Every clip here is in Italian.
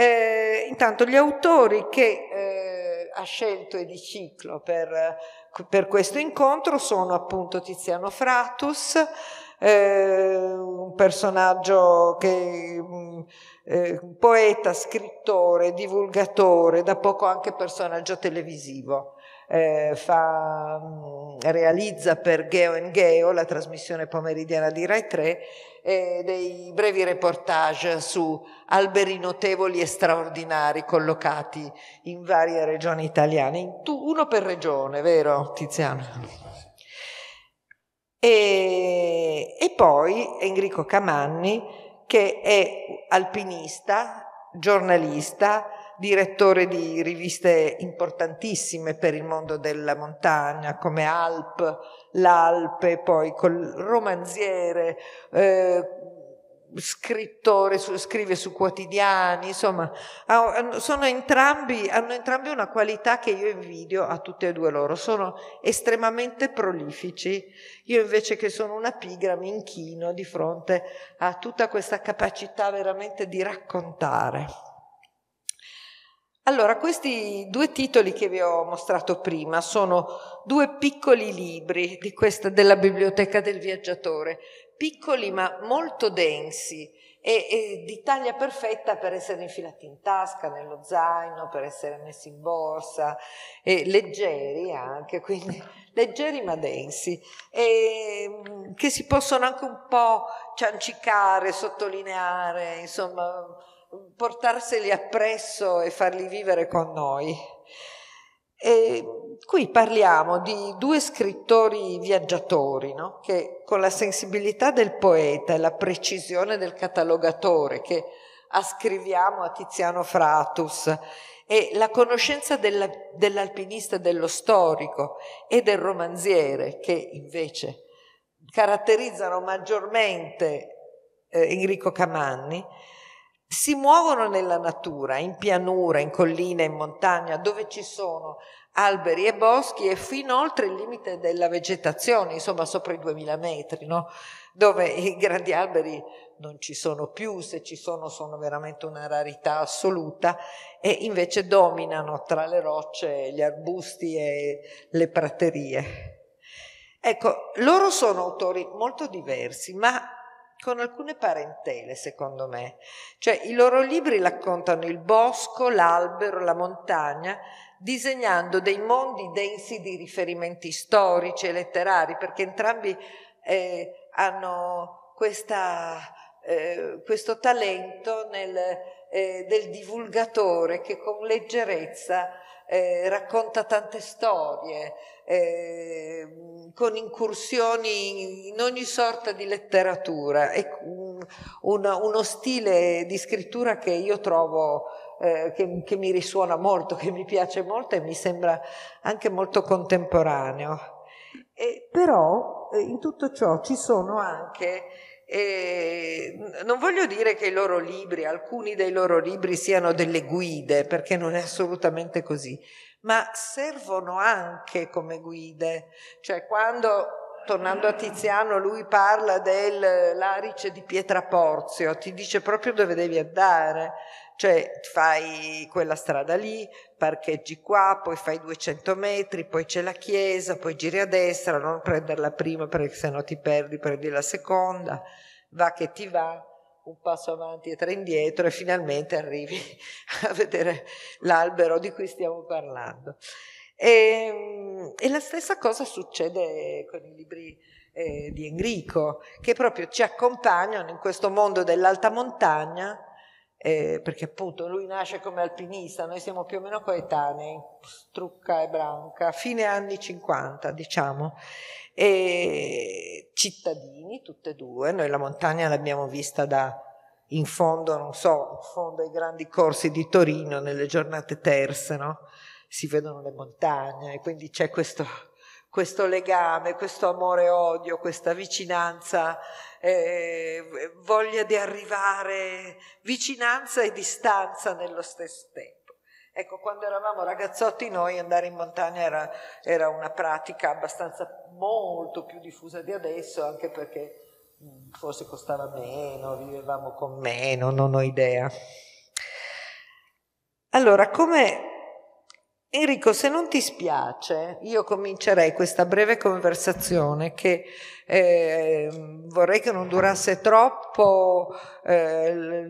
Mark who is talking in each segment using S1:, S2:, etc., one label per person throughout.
S1: Eh, intanto gli autori che eh, ha scelto Ediciclo per, per questo incontro sono appunto Tiziano Fratus, eh, un personaggio che mm, eh, poeta, scrittore, divulgatore, da poco anche personaggio televisivo eh, fa, mm, realizza per Geo Geo, la trasmissione pomeridiana di Rai 3, eh, dei brevi reportage su alberi notevoli e straordinari collocati in varie regioni italiane, uno per regione, vero Tiziano? E, e poi Enrico Camanni che è alpinista, giornalista, direttore di riviste importantissime per il mondo della montagna come Alp, l'Alpe, poi col romanziere, eh, scrittore, su, scrive su quotidiani, insomma, sono entrambi, hanno entrambi una qualità che io invidio a tutte e due loro, sono estremamente prolifici, io invece che sono una pigra mi inchino di fronte a tutta questa capacità veramente di raccontare. Allora, questi due titoli che vi ho mostrato prima sono due piccoli libri questa, della Biblioteca del Viaggiatore, piccoli ma molto densi, e, e di taglia perfetta per essere infilati in tasca, nello zaino, per essere messi in borsa, e leggeri anche, quindi leggeri ma densi, e, mm, che si possono anche un po' ciancicare, sottolineare, insomma, portarseli appresso e farli vivere con noi. E, qui parliamo di due scrittori viaggiatori no? che con la sensibilità del poeta e la precisione del catalogatore che ascriviamo a Tiziano Fratus e la conoscenza della, dell'alpinista, dello storico e del romanziere che invece caratterizzano maggiormente eh, Enrico Camanni, si muovono nella natura, in pianura, in collina, in montagna, dove ci sono alberi e boschi e fin oltre il limite della vegetazione, insomma sopra i 2000 metri, no? dove i grandi alberi non ci sono più, se ci sono sono veramente una rarità assoluta e invece dominano tra le rocce, gli arbusti e le praterie. Ecco, loro sono autori molto diversi, ma con alcune parentele, secondo me. Cioè, i loro libri raccontano il bosco, l'albero, la montagna, disegnando dei mondi densi di riferimenti storici e letterari, perché entrambi eh, hanno questa, eh, questo talento nel, eh, del divulgatore che con leggerezza eh, racconta tante storie, eh, con incursioni in ogni sorta di letteratura. È mm, un, uno stile di scrittura che io trovo eh, che, che, mi risuona molto, che mi piace molto e mi sembra anche molto contemporaneo. E, però eh, in tutto ciò ci sono anche, eh, non voglio dire che i loro libri, alcuni dei loro libri siano delle guide, perché non è assolutamente così, ma servono anche come guide, cioè quando tornando a Tiziano, lui parla dell'arice di Pietraporzio, ti dice proprio dove devi andare, cioè fai quella strada lì, parcheggi qua, poi fai 200 metri, poi c'è la chiesa, poi giri a destra, non prendere la prima perché sennò ti perdi, prendi la seconda, va che ti va, un passo avanti e tre indietro e finalmente arrivi a vedere l'albero di cui stiamo parlando. E, ehm, e la stessa cosa succede con i libri eh, di Enrico, che proprio ci accompagnano in questo mondo dell'alta montagna, eh, perché appunto lui nasce come alpinista, noi siamo più o meno coetanei, Trucca e Branca, fine anni 50 diciamo, e cittadini tutte e due, noi la montagna l'abbiamo vista da in fondo, non so, in fondo ai grandi corsi di Torino nelle giornate terze, no? si vedono le montagne, e quindi c'è questo, questo legame, questo amore-odio, questa vicinanza, eh, voglia di arrivare, vicinanza e distanza nello stesso tempo. Ecco, quando eravamo ragazzotti noi andare in montagna era, era una pratica abbastanza molto più diffusa di adesso, anche perché mm, forse costava meno, vivevamo con meno, non ho idea. Allora, come Enrico, se non ti spiace, io comincerei questa breve conversazione che eh, vorrei che non durasse troppo eh,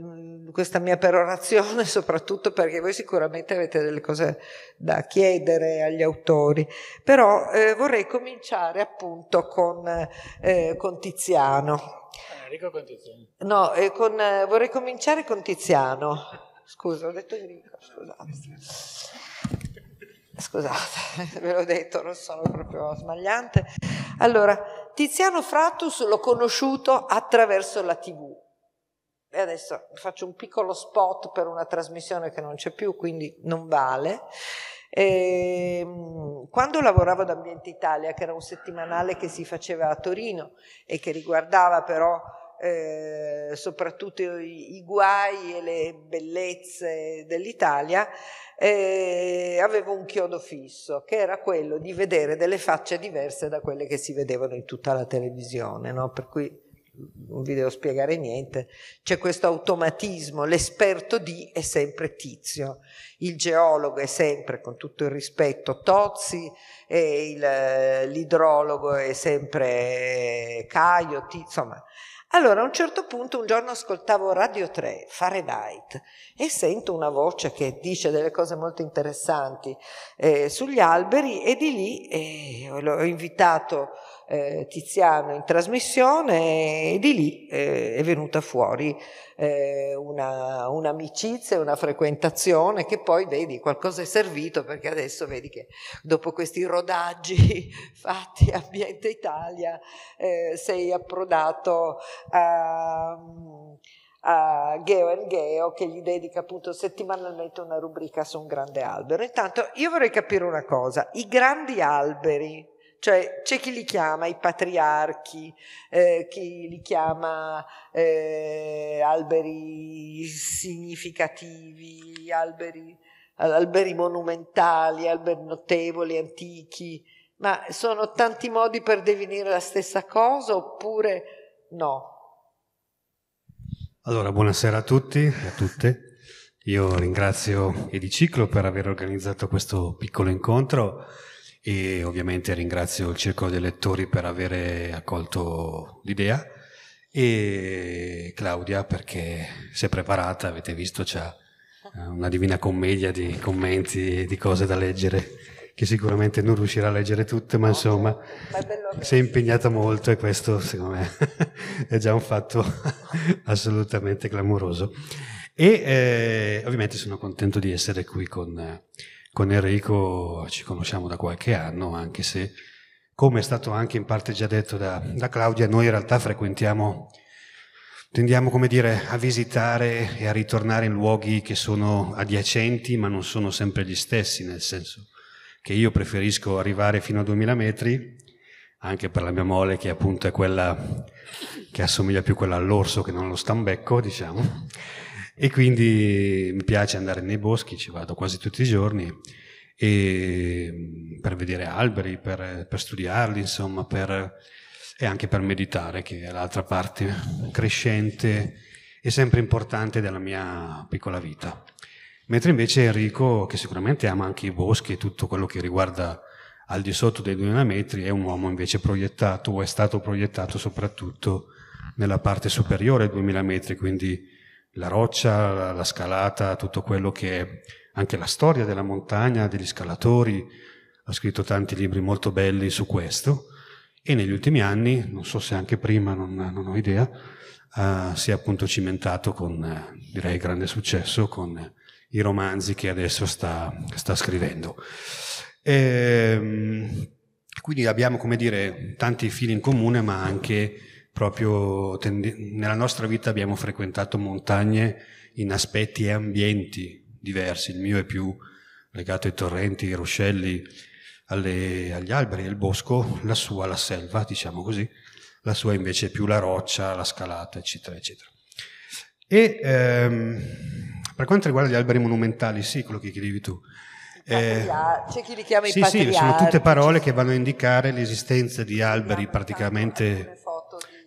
S1: questa mia perorazione, soprattutto perché voi sicuramente avete delle cose da chiedere agli autori, però eh, vorrei cominciare appunto con, eh, con Tiziano. Eh, Enrico con Tiziano. No, eh, con, vorrei cominciare con Tiziano. Scusa, ho detto Enrico, scusate scusate, ve l'ho detto, non sono proprio smagliante. Allora, Tiziano Frattus l'ho conosciuto attraverso la TV. E adesso faccio un piccolo spot per una trasmissione che non c'è più, quindi non vale. E, ehm, quando lavoravo ad Ambiente Italia, che era un settimanale che si faceva a Torino e che riguardava però eh, soprattutto i, i, guai e le bellezze dell'Italia, eh, avevo un chiodo fisso, che era quello di vedere delle facce diverse da quelle che si vedevano in tutta la televisione, no? per cui non vi devo spiegare niente, c'è questo automatismo, l'esperto di è sempre Tizio, il geologo è sempre, con tutto il rispetto, Tozzi, e il, l'idrologo è sempre Caio, Tizio, insomma allora a un certo punto un giorno ascoltavo Radio 3, Fahrenheit, e sento una voce che dice delle cose molto interessanti eh, sugli alberi e di lì eh, l'ho invitato eh, Tiziano in trasmissione e di lì eh, è venuta fuori eh, una, un'amicizia, una frequentazione che poi vedi qualcosa è servito perché adesso vedi che dopo questi rodaggi fatti a Ambiente Italia eh, sei approdato a a Geo and Geo che gli dedica appunto settimanalmente una rubrica su un grande albero. Intanto io vorrei capire una cosa, i grandi alberi cioè c'è chi li chiama i patriarchi, eh, chi li chiama eh, alberi significativi, alberi, alberi monumentali, alberi notevoli, antichi, ma sono tanti modi per definire la stessa cosa oppure no?
S2: Allora, buonasera a tutti e a tutte. Io ringrazio Ediciclo per aver organizzato questo piccolo incontro e ovviamente ringrazio il Circolo dei Lettori per aver accolto l'idea e Claudia perché si è preparata, avete visto, c'è eh, una divina commedia di commenti e di cose da leggere che sicuramente non riuscirà a leggere tutte, ma insomma ma si è impegnata molto e questo secondo me è già un fatto assolutamente clamoroso. E eh, ovviamente sono contento di essere qui con... Eh, con Enrico ci conosciamo da qualche anno, anche se, come è stato anche in parte già detto da, da Claudia, noi in realtà frequentiamo, tendiamo come dire, a visitare e a ritornare in luoghi che sono adiacenti, ma non sono sempre gli stessi, nel senso che io preferisco arrivare fino a 2000 metri, anche per la mia mole che appunto è quella che assomiglia più quella all'orso che non allo stambecco, diciamo e quindi mi piace andare nei boschi, ci vado quasi tutti i giorni mm, per vedere alberi, per, per studiarli, insomma, per, e anche per meditare, che è l'altra parte crescente e sempre importante della mia piccola vita. Mentre invece Enrico, che sicuramente ama anche i boschi e tutto quello che riguarda al di sotto dei 2000 metri, è un uomo invece proiettato, o è stato proiettato soprattutto nella parte superiore ai 2000 metri, quindi la roccia, la, la scalata, tutto quello che è anche la storia della montagna, degli scalatori, ha scritto tanti libri molto belli su questo e negli ultimi anni, non so se anche prima, non, non ho idea, uh, si è appunto cimentato con, uh, direi, grande successo con uh, i romanzi che adesso sta, sta scrivendo. E, ehm, quindi abbiamo, come dire, tanti fili in comune, ma anche proprio nella nostra vita abbiamo frequentato montagne in aspetti e ambienti diversi, il mio è più legato ai torrenti, ai ruscelli, alle, agli alberi, al bosco, la sua la selva, diciamo così, la sua invece è più la roccia, la scalata, eccetera, eccetera. E ehm, per quanto riguarda gli alberi monumentali, sì, quello che chiedevi tu. Eh,
S1: c'è chi li chiama sì, i patriarchi. Sì, sono tutte parole che
S2: vanno a indicare l'esistenza di alberi praticamente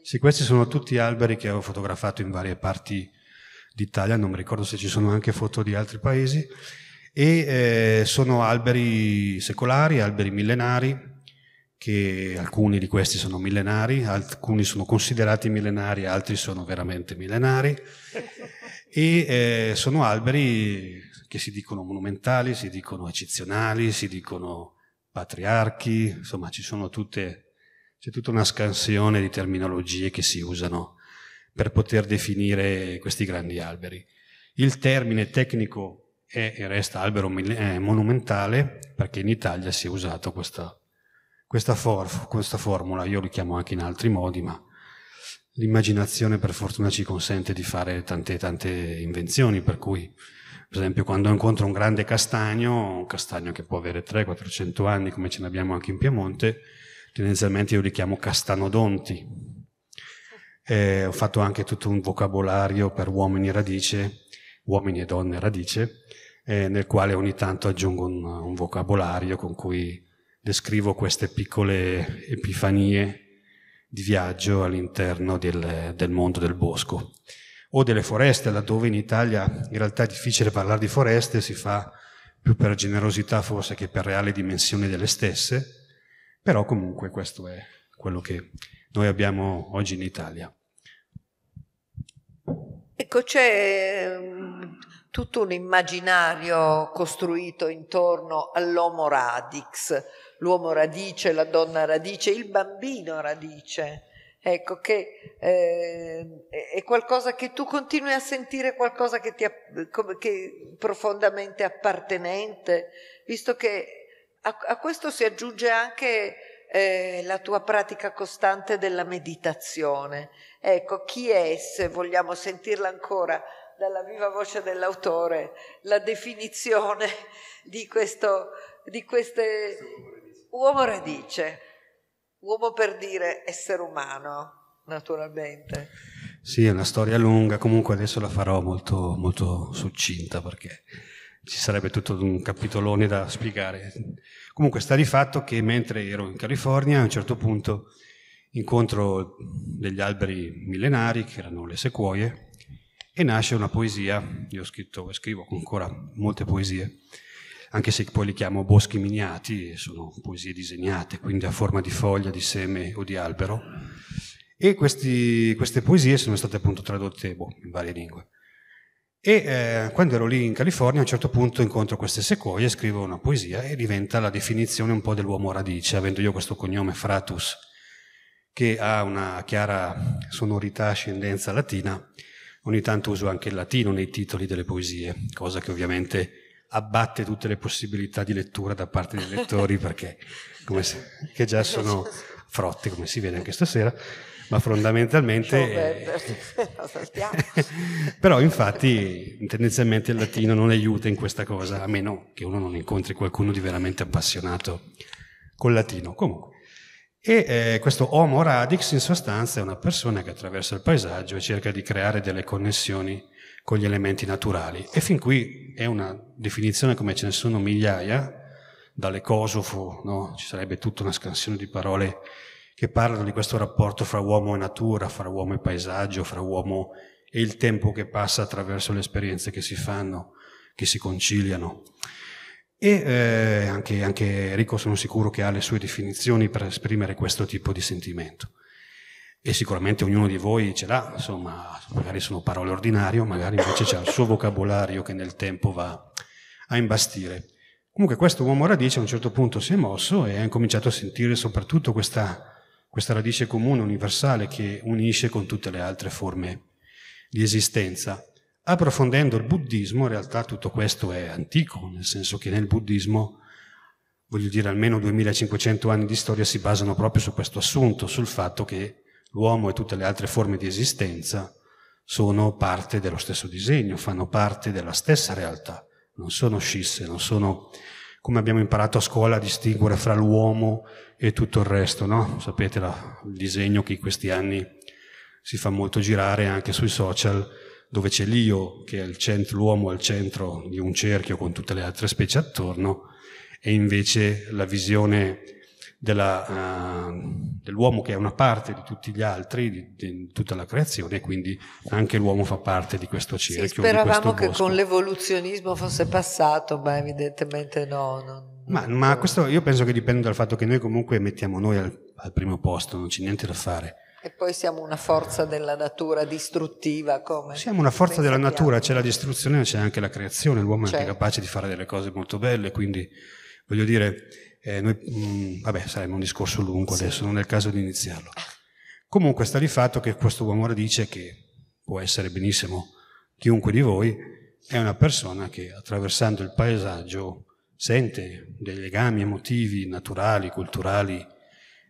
S2: sì, questi sono tutti alberi che avevo fotografato in varie parti d'Italia, non mi ricordo se ci sono anche foto di altri paesi, e eh, sono alberi secolari, alberi millenari, che alcuni di questi sono millenari, alcuni sono considerati millenari, altri sono veramente millenari, e eh, sono alberi che si dicono monumentali, si dicono eccezionali, si dicono patriarchi, insomma ci sono tutte c'è tutta una scansione di terminologie che si usano per poter definire questi grandi alberi. Il termine tecnico è e resta albero eh, monumentale perché in Italia si è usata questa, questa, for, questa formula, io li chiamo anche in altri modi, ma l'immaginazione per fortuna ci consente di fare tante tante invenzioni, per cui per esempio quando incontro un grande castagno, un castagno che può avere 300-400 anni come ce n'abbiamo anche in Piemonte, tendenzialmente io li chiamo castanodonti. Eh, ho fatto anche tutto un vocabolario per uomini radice, uomini e donne radice, eh, nel quale ogni tanto aggiungo un, un vocabolario con cui descrivo queste piccole epifanie di viaggio all'interno del, del, mondo del bosco o delle foreste, laddove in Italia in realtà è difficile parlare di foreste, si fa più per generosità forse che per reale dimensione delle stesse, però comunque questo è quello che noi abbiamo oggi in Italia.
S1: Ecco, c'è mm, tutto un immaginario costruito intorno all'uomo radix, l'uomo radice, la donna radice, il bambino radice. Ecco, che eh, è qualcosa che tu continui a sentire, qualcosa che ti è profondamente appartenente, visto che a, a questo si aggiunge anche eh, la tua pratica costante della meditazione. Ecco, chi è, se vogliamo sentirla ancora dalla viva voce dell'autore, la definizione di questo, di queste... Uomo radice, uomo per dire essere umano, naturalmente.
S2: Sì, è una storia lunga, comunque adesso la farò molto, molto succinta perché ci sarebbe tutto un capitolone da spiegare. Comunque sta di fatto che mentre ero in California a un certo punto incontro degli alberi millenari che erano le sequoie e nasce una poesia, io ho scritto e scrivo ancora molte poesie, anche se poi li chiamo boschi miniati, sono poesie disegnate, quindi a forma di foglia, di seme o di albero. E questi, queste poesie sono state appunto tradotte boh, in varie lingue. E eh, quando ero lì in California a un certo punto incontro queste sequoie, scrivo una poesia e diventa la definizione un po' dell'uomo radice, avendo io questo cognome Fratus che ha una chiara sonorità ascendenza latina, ogni tanto uso anche il latino nei titoli delle poesie, cosa che ovviamente abbatte tutte le possibilità di lettura da parte dei lettori perché come se, che già sono frotte come si vede anche stasera ma fondamentalmente... Eh, però infatti tendenzialmente il latino non aiuta in questa cosa, a meno che uno non incontri qualcuno di veramente appassionato col latino. Comunque. E eh, questo Homo Radix in sostanza è una persona che attraversa il paesaggio e cerca di creare delle connessioni con gli elementi naturali. E fin qui è una definizione come ce ne sono migliaia, dalle Kosovo, no? ci sarebbe tutta una scansione di parole che parlano di questo rapporto fra uomo e natura, fra uomo e paesaggio, fra uomo e il tempo che passa attraverso le esperienze che si fanno, che si conciliano. E eh, anche, anche Enrico sono sicuro che ha le sue definizioni per esprimere questo tipo di sentimento. E sicuramente ognuno di voi ce l'ha, insomma, magari sono parole ordinarie, magari invece c'è il suo vocabolario che nel tempo va a imbastire. Comunque questo uomo radice a un certo punto si è mosso e ha incominciato a sentire soprattutto questa questa radice comune, universale, che unisce con tutte le altre forme di esistenza. Approfondendo il buddismo, in realtà tutto questo è antico, nel senso che nel buddismo, voglio dire, almeno 2500 anni di storia si basano proprio su questo assunto, sul fatto che l'uomo e tutte le altre forme di esistenza sono parte dello stesso disegno, fanno parte della stessa realtà, non sono scisse, non sono come abbiamo imparato a scuola a distinguere fra l'uomo e tutto il resto, no? Sapete la, il disegno che in questi anni si fa molto girare anche sui social, dove c'è l'io, che è centro, l'uomo al centro di un cerchio con tutte le altre specie attorno, e invece la visione della, uh, dell'uomo che è una parte di tutti gli altri, di, di, tutta la creazione, e quindi anche l'uomo fa parte di questo cerchio. Sì, speravamo questo che con
S1: l'evoluzionismo fosse passato, ma evidentemente no. Non...
S2: Ma, ma, questo io penso che dipenda dal fatto che noi comunque mettiamo noi al, al primo posto, non c'è niente da fare.
S1: E poi siamo una forza della natura distruttiva come? Siamo una forza della natura,
S2: c'è la distruzione ma c'è anche la creazione, l'uomo c'è. è anche certo. capace di fare delle cose molto belle, quindi voglio dire, eh, noi, mh, mm, vabbè sarebbe un discorso lungo sì. adesso, non è il caso di iniziarlo. Comunque sta di fatto che questo uomo radice, che può essere benissimo chiunque di voi, è una persona che attraversando il paesaggio sente dei legami emotivi, naturali, culturali,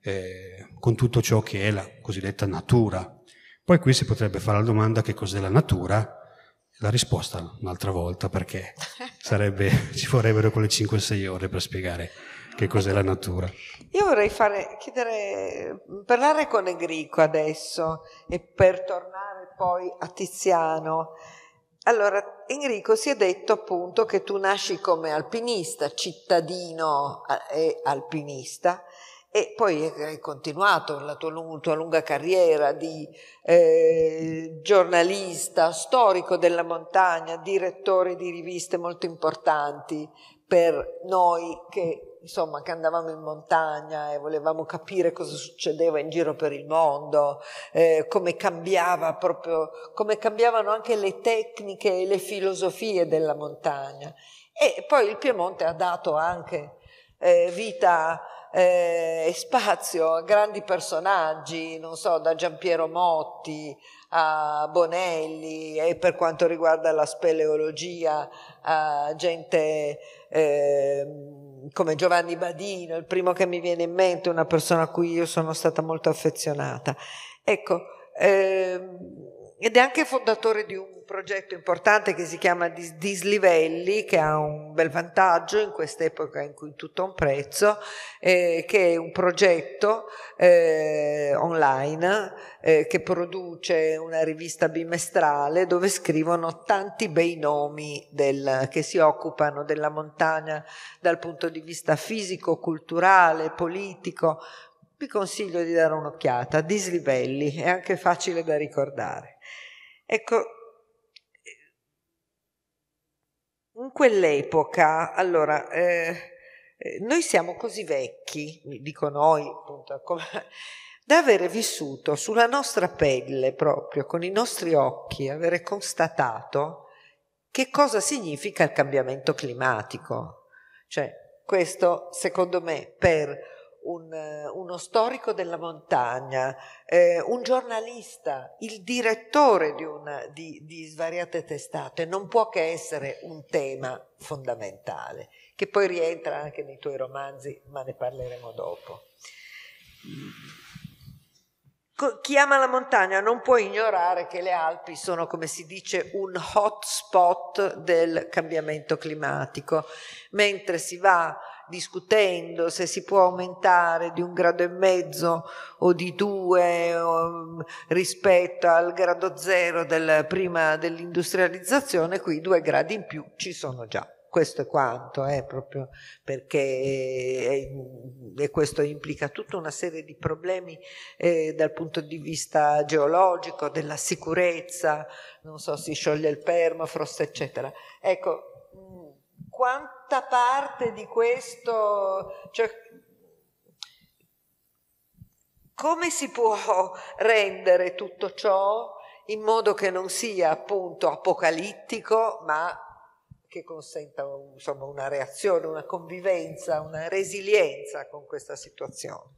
S2: eh, con tutto ciò che è la cosiddetta natura. Poi qui si potrebbe fare la domanda che cos'è la natura, la risposta un'altra volta perché sarebbe, ci vorrebbero quelle 5-6 ore per spiegare che cos'è la natura.
S1: Io vorrei fare, chiedere, parlare con Enrico adesso e per tornare poi a Tiziano. Allora, Enrico si è detto appunto che tu nasci come alpinista, cittadino e alpinista, e poi hai continuato la tua, tua lunga carriera di eh, giornalista, storico della montagna, direttore di riviste molto importanti, per noi che, insomma, che andavamo in montagna e volevamo capire cosa succedeva in giro per il mondo, eh, come cambiava proprio, come cambiavano anche le tecniche e le filosofie della montagna. E poi il Piemonte ha dato anche eh, vita eh, e eh, spazio a grandi personaggi, non so, da Giampiero Motti a Bonelli e per quanto riguarda la speleologia a gente eh, come Giovanni Badino, il primo che mi viene in mente, una persona a cui io sono stata molto affezionata. Ecco, eh, ed è anche fondatore di un progetto importante che si chiama Dis- Dislivelli, che ha un bel vantaggio in quest'epoca in cui tutto ha un prezzo, eh, che è un progetto eh, online eh, che produce una rivista bimestrale dove scrivono tanti bei nomi del, che si occupano della montagna dal punto di vista fisico, culturale, politico. Vi consiglio di dare un'occhiata, Dislivelli, è anche facile da ricordare. Ecco, In quell'epoca, allora, eh, eh, noi siamo così vecchi, dico noi, appunto, come, da avere vissuto sulla nostra pelle proprio, con i nostri occhi, avere constatato che cosa significa il cambiamento climatico. Cioè, questo secondo me per un, uno storico della montagna, eh, un giornalista, il direttore di, una, di, di svariate testate, non può che essere un tema fondamentale, che poi rientra anche nei tuoi romanzi, ma ne parleremo dopo. Chi ama la montagna non può ignorare che le Alpi sono, come si dice, un hotspot del cambiamento climatico, mentre si va discutendo se si può aumentare di un grado e mezzo o di due o, mm, rispetto al grado zero del, prima dell'industrializzazione, qui due gradi in più ci sono già. Questo è quanto, eh, proprio perché è, eh, è questo implica tutta una serie di problemi eh, dal punto di vista geologico, della sicurezza, non so, si scioglie il permafrost, eccetera. Ecco, quanta parte di questo, cioè, come si può rendere tutto ciò in modo che non sia appunto apocalittico, ma che consenta insomma, una reazione, una convivenza, una resilienza con questa situazione.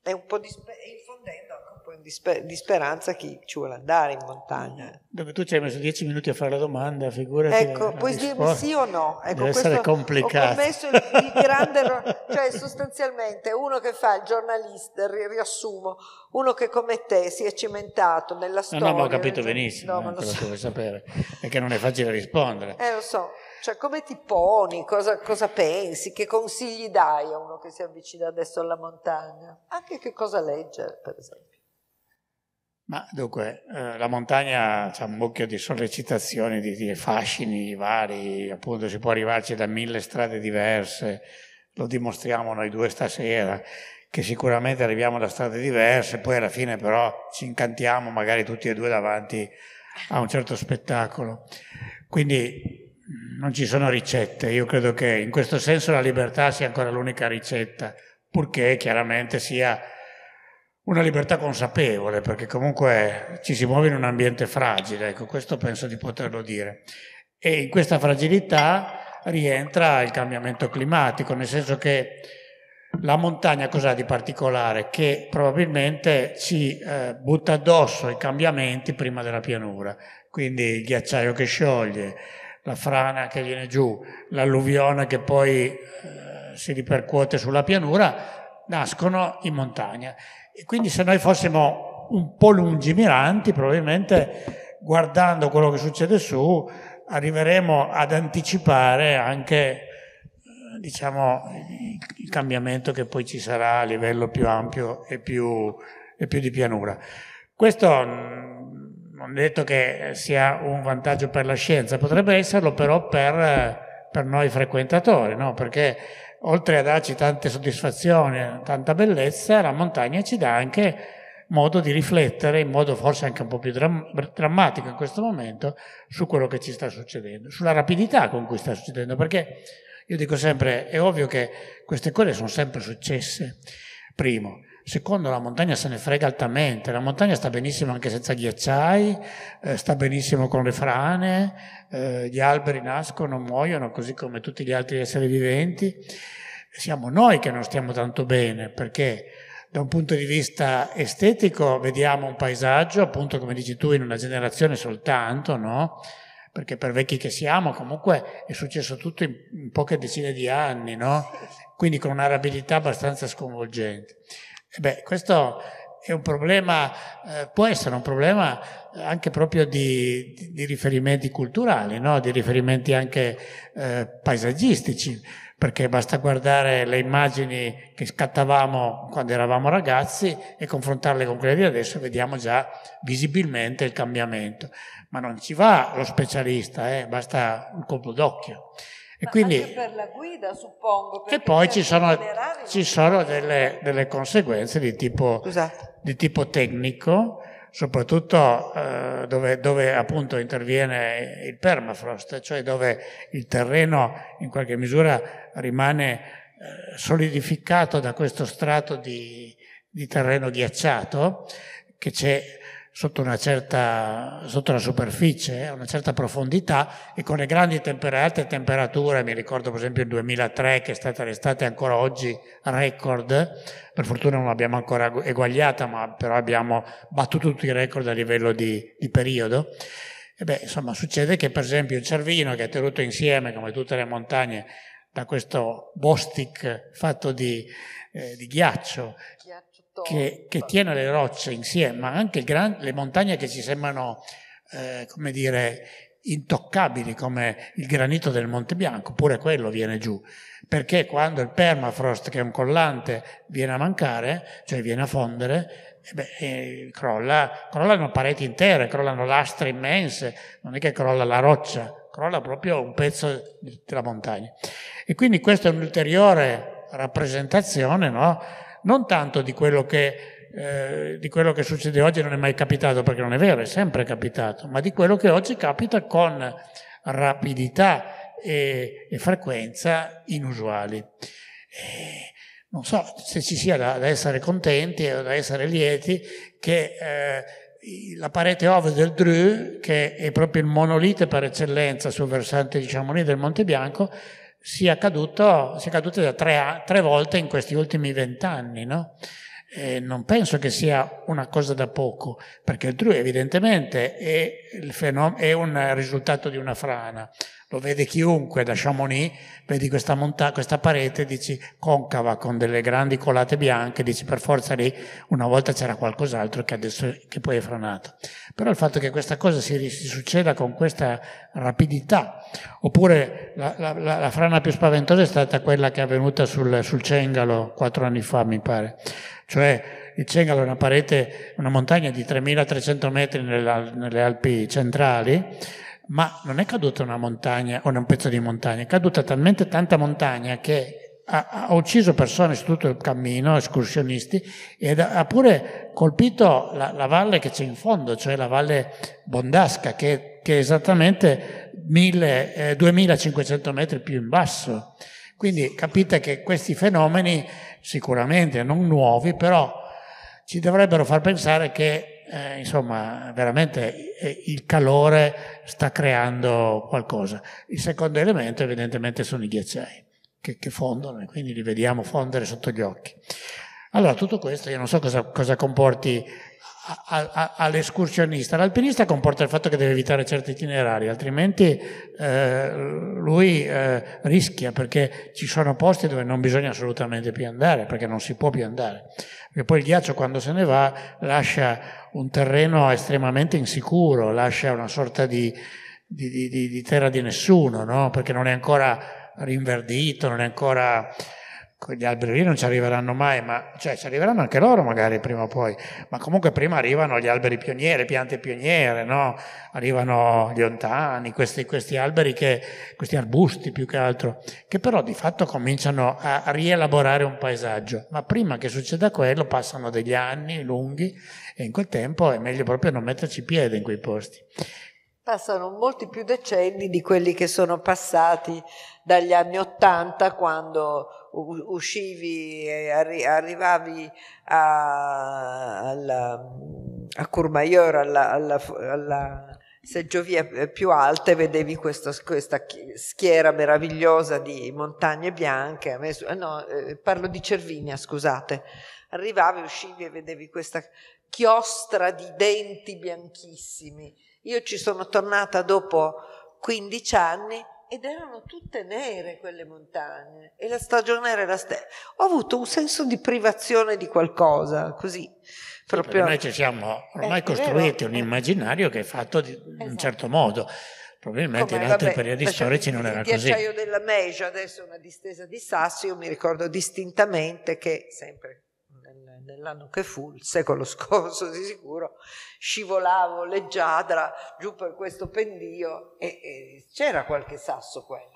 S1: È un po' disperata, infondendo con disper- disperanza chi ci vuole andare in montagna.
S3: Dove tu ci hai messo dieci minuti a fare la domanda, figurati. Ecco, la, eh, puoi risposta. dirmi sì o no. Ecco, Deve essere complicato. Ho messo il, il grande...
S1: cioè sostanzialmente uno che fa il giornalista, riassumo, uno che come te si è cimentato nella storia... No, no, ma ho capito benissimo, no, eh, ma quello so. che vuoi
S3: sapere, è che non è facile rispondere.
S1: Eh, lo so. Cioè, come ti poni? Cosa, cosa, pensi? Che consigli dai a uno che si avvicina adesso alla montagna? Anche che cosa leggere, per esempio.
S3: Ma dunque, eh, la montagna ha un mucchio di sollecitazioni, di, di, fascini vari, appunto si può arrivarci da mille strade diverse, lo dimostriamo noi due stasera, che sicuramente arriviamo da strade diverse, poi alla fine però ci incantiamo magari tutti e due davanti a un certo spettacolo. Quindi mm, non ci sono ricette, io credo che in questo senso la libertà sia ancora l'unica ricetta, purché chiaramente sia una libertà consapevole, perché comunque ci si muove in un ambiente fragile, ecco, questo penso di poterlo dire. E in questa fragilità rientra il cambiamento climatico, nel senso che la montagna cos'ha di particolare? Che probabilmente ci eh, butta addosso i cambiamenti prima della pianura, quindi il ghiacciaio che scioglie, la frana che viene giù, l'alluvione che poi eh, si ripercuote sulla pianura, nascono in montagna e quindi se noi fossimo un po' lungimiranti, probabilmente guardando quello che succede su, arriveremo ad anticipare anche diciamo, il cambiamento che poi ci sarà a livello più ampio e più, e più di pianura. Questo mm, non è detto che sia un vantaggio per la scienza, potrebbe esserlo però per, per noi frequentatori, no? perché oltre a darci tante soddisfazioni, tanta bellezza, la montagna ci dà anche modo di riflettere in modo forse anche un po' più drammatico in questo momento su quello che ci sta succedendo, sulla rapidità con cui sta succedendo, perché io dico sempre, è ovvio che queste cose sono sempre successe, primo, Secondo, la montagna se ne frega altamente, la montagna sta benissimo anche senza ghiacciai, eh, sta benissimo con le frane, eh, gli alberi nascono, muoiono, così come tutti gli altri esseri viventi. Siamo noi che non stiamo tanto bene, perché da un punto di vista estetico vediamo un paesaggio, appunto come dici tu, in una generazione soltanto, no? perché per vecchi che siamo comunque è successo tutto in poche decine di anni, no? quindi con una rapidità abbastanza sconvolgente. Eh beh, questo è un problema, eh, può essere un problema eh, anche proprio di, di, di riferimenti culturali, no? di riferimenti anche eh, paesaggistici, perché basta guardare le immagini che scattavamo quando eravamo ragazzi e confrontarle con quelle di adesso vediamo già visibilmente il cambiamento. Ma non ci va lo specialista, eh? basta un colpo d'occhio. E Ma quindi, anche
S1: per la guida, suppongo. E poi ci sono,
S3: ci sono delle, delle, conseguenze di tipo, esatto. di tipo tecnico, soprattutto eh, dove, dove, appunto interviene il permafrost, cioè dove il terreno in qualche misura rimane eh, solidificato da questo strato di, di terreno ghiacciato che c'è sotto una certa sotto la superficie, a eh, una certa profondità e con le grandi temper- alte temperature, mi ricordo per esempio il 2003 che è stata l'estate ancora oggi record, per fortuna non l'abbiamo ancora eguagliata, ma però abbiamo battuto tutti i record a livello di, di periodo. E beh, insomma, succede che per esempio il Cervino, che è tenuto insieme come tutte le montagne da questo bostic fatto di, eh, di ghiaccio tutto. Che, che tiene le rocce insieme, ma anche gran, le montagne che ci sembrano, eh, come dire, intoccabili, come il granito del Monte Bianco, pure quello viene giù. Perché quando il permafrost, che è un collante, viene a mancare, cioè viene a fondere, eh beh, eh, crolla, crollano pareti intere, crollano lastre immense, non è che crolla la roccia, crolla proprio un pezzo della montagna. E quindi questa è un'ulteriore rappresentazione no, non tanto di quello che, eh, di quello che succede oggi non è mai capitato, perché non è vero, è sempre capitato, ma di quello che oggi capita con rapidità e, e frequenza inusuali. E non so se ci sia da, da, essere contenti o da essere lieti che eh, la parete ovest del Dru, che è proprio il monolite per eccellenza sul versante diciamo lì del Monte Bianco, sia, caduto, sia cadute tre, tre, volte in questi ultimi vent'anni, no? non penso che sia una cosa da poco, perché il DRU evidentemente è, fenomeno, è un risultato di una frana lo vede chiunque da Chamonix, vedi questa, monta- questa parete, dici concava con delle grandi colate bianche, dici per forza lì una volta c'era qualcos'altro che adesso che poi è franato. Però il fatto che questa cosa si, si succeda con questa rapidità, oppure la, la, la, la, frana più spaventosa è stata quella che è avvenuta sul, sul Cengalo quattro anni fa, mi pare. Cioè, il Cengalo è una parete, una montagna di 3300 metri nella, nelle Alpi centrali, ma non è caduta una montagna o un pezzo di montagna, è caduta talmente tanta montagna che ha, ha ucciso persone su tutto il cammino, escursionisti, e ha pure colpito la, la, valle che c'è in fondo, cioè la valle Bondasca, che, che è esattamente mille, eh, 2500 metri più in basso. Quindi capite che questi fenomeni, sicuramente non nuovi, però ci dovrebbero far pensare che eh, insomma veramente eh, il calore sta creando qualcosa. Il secondo elemento evidentemente sono i ghiacciai che, che fondono e quindi li vediamo fondere sotto gli occhi. Allora tutto questo io non so cosa, cosa comporti a, a, all'escursionista. L'alpinista comporta il fatto che deve evitare certi itinerari, altrimenti eh, lui eh, rischia perché ci sono posti dove non bisogna assolutamente più andare, perché non si può più andare. Perché poi il ghiaccio quando se ne va lascia un terreno estremamente insicuro, lascia una sorta di, di, di, di terra di nessuno, no? perché non è ancora rinverdito, non è ancora... Gli alberi lì non ci arriveranno mai, ma cioè, ci arriveranno anche loro magari prima o poi, ma comunque prima arrivano gli alberi pioniere, piante pioniere, no? arrivano gli ontani, questi, questi alberi, che, questi arbusti più che altro, che però di fatto cominciano a rielaborare un paesaggio, ma prima che succeda quello passano degli anni lunghi e in quel tempo è meglio proprio non metterci piede in quei posti.
S1: Passano molti più decenni di quelli che sono passati dagli anni Ottanta quando uscivi e arri- arrivavi a, alla, a Courmayeur, alla, alla, alla seggiovie più alte vedevi questa, questa, schiera meravigliosa di montagne bianche. no, eh, parlo di Cervinia, scusate. Arrivavi, uscivi e vedevi questa chiostra di denti bianchissimi. Io ci sono tornata dopo 15 anni ed erano tutte nere quelle montagne e la stagione era la stessa. Ho avuto un senso di privazione di qualcosa, così.
S3: Proprio... Sì, noi ci siamo ormai costruiti un immaginario che è fatto in esatto. un certo modo. Probabilmente Come, in altri vabbè, periodi storici non era così. Il ghiacciaio
S1: della Meja, adesso una distesa di sassi, io mi ricordo distintamente che sempre nel, nell'anno che fu, il secolo scorso di sicuro, scivolavo leggiadra giù per questo pendio e, e c'era qualche sasso quella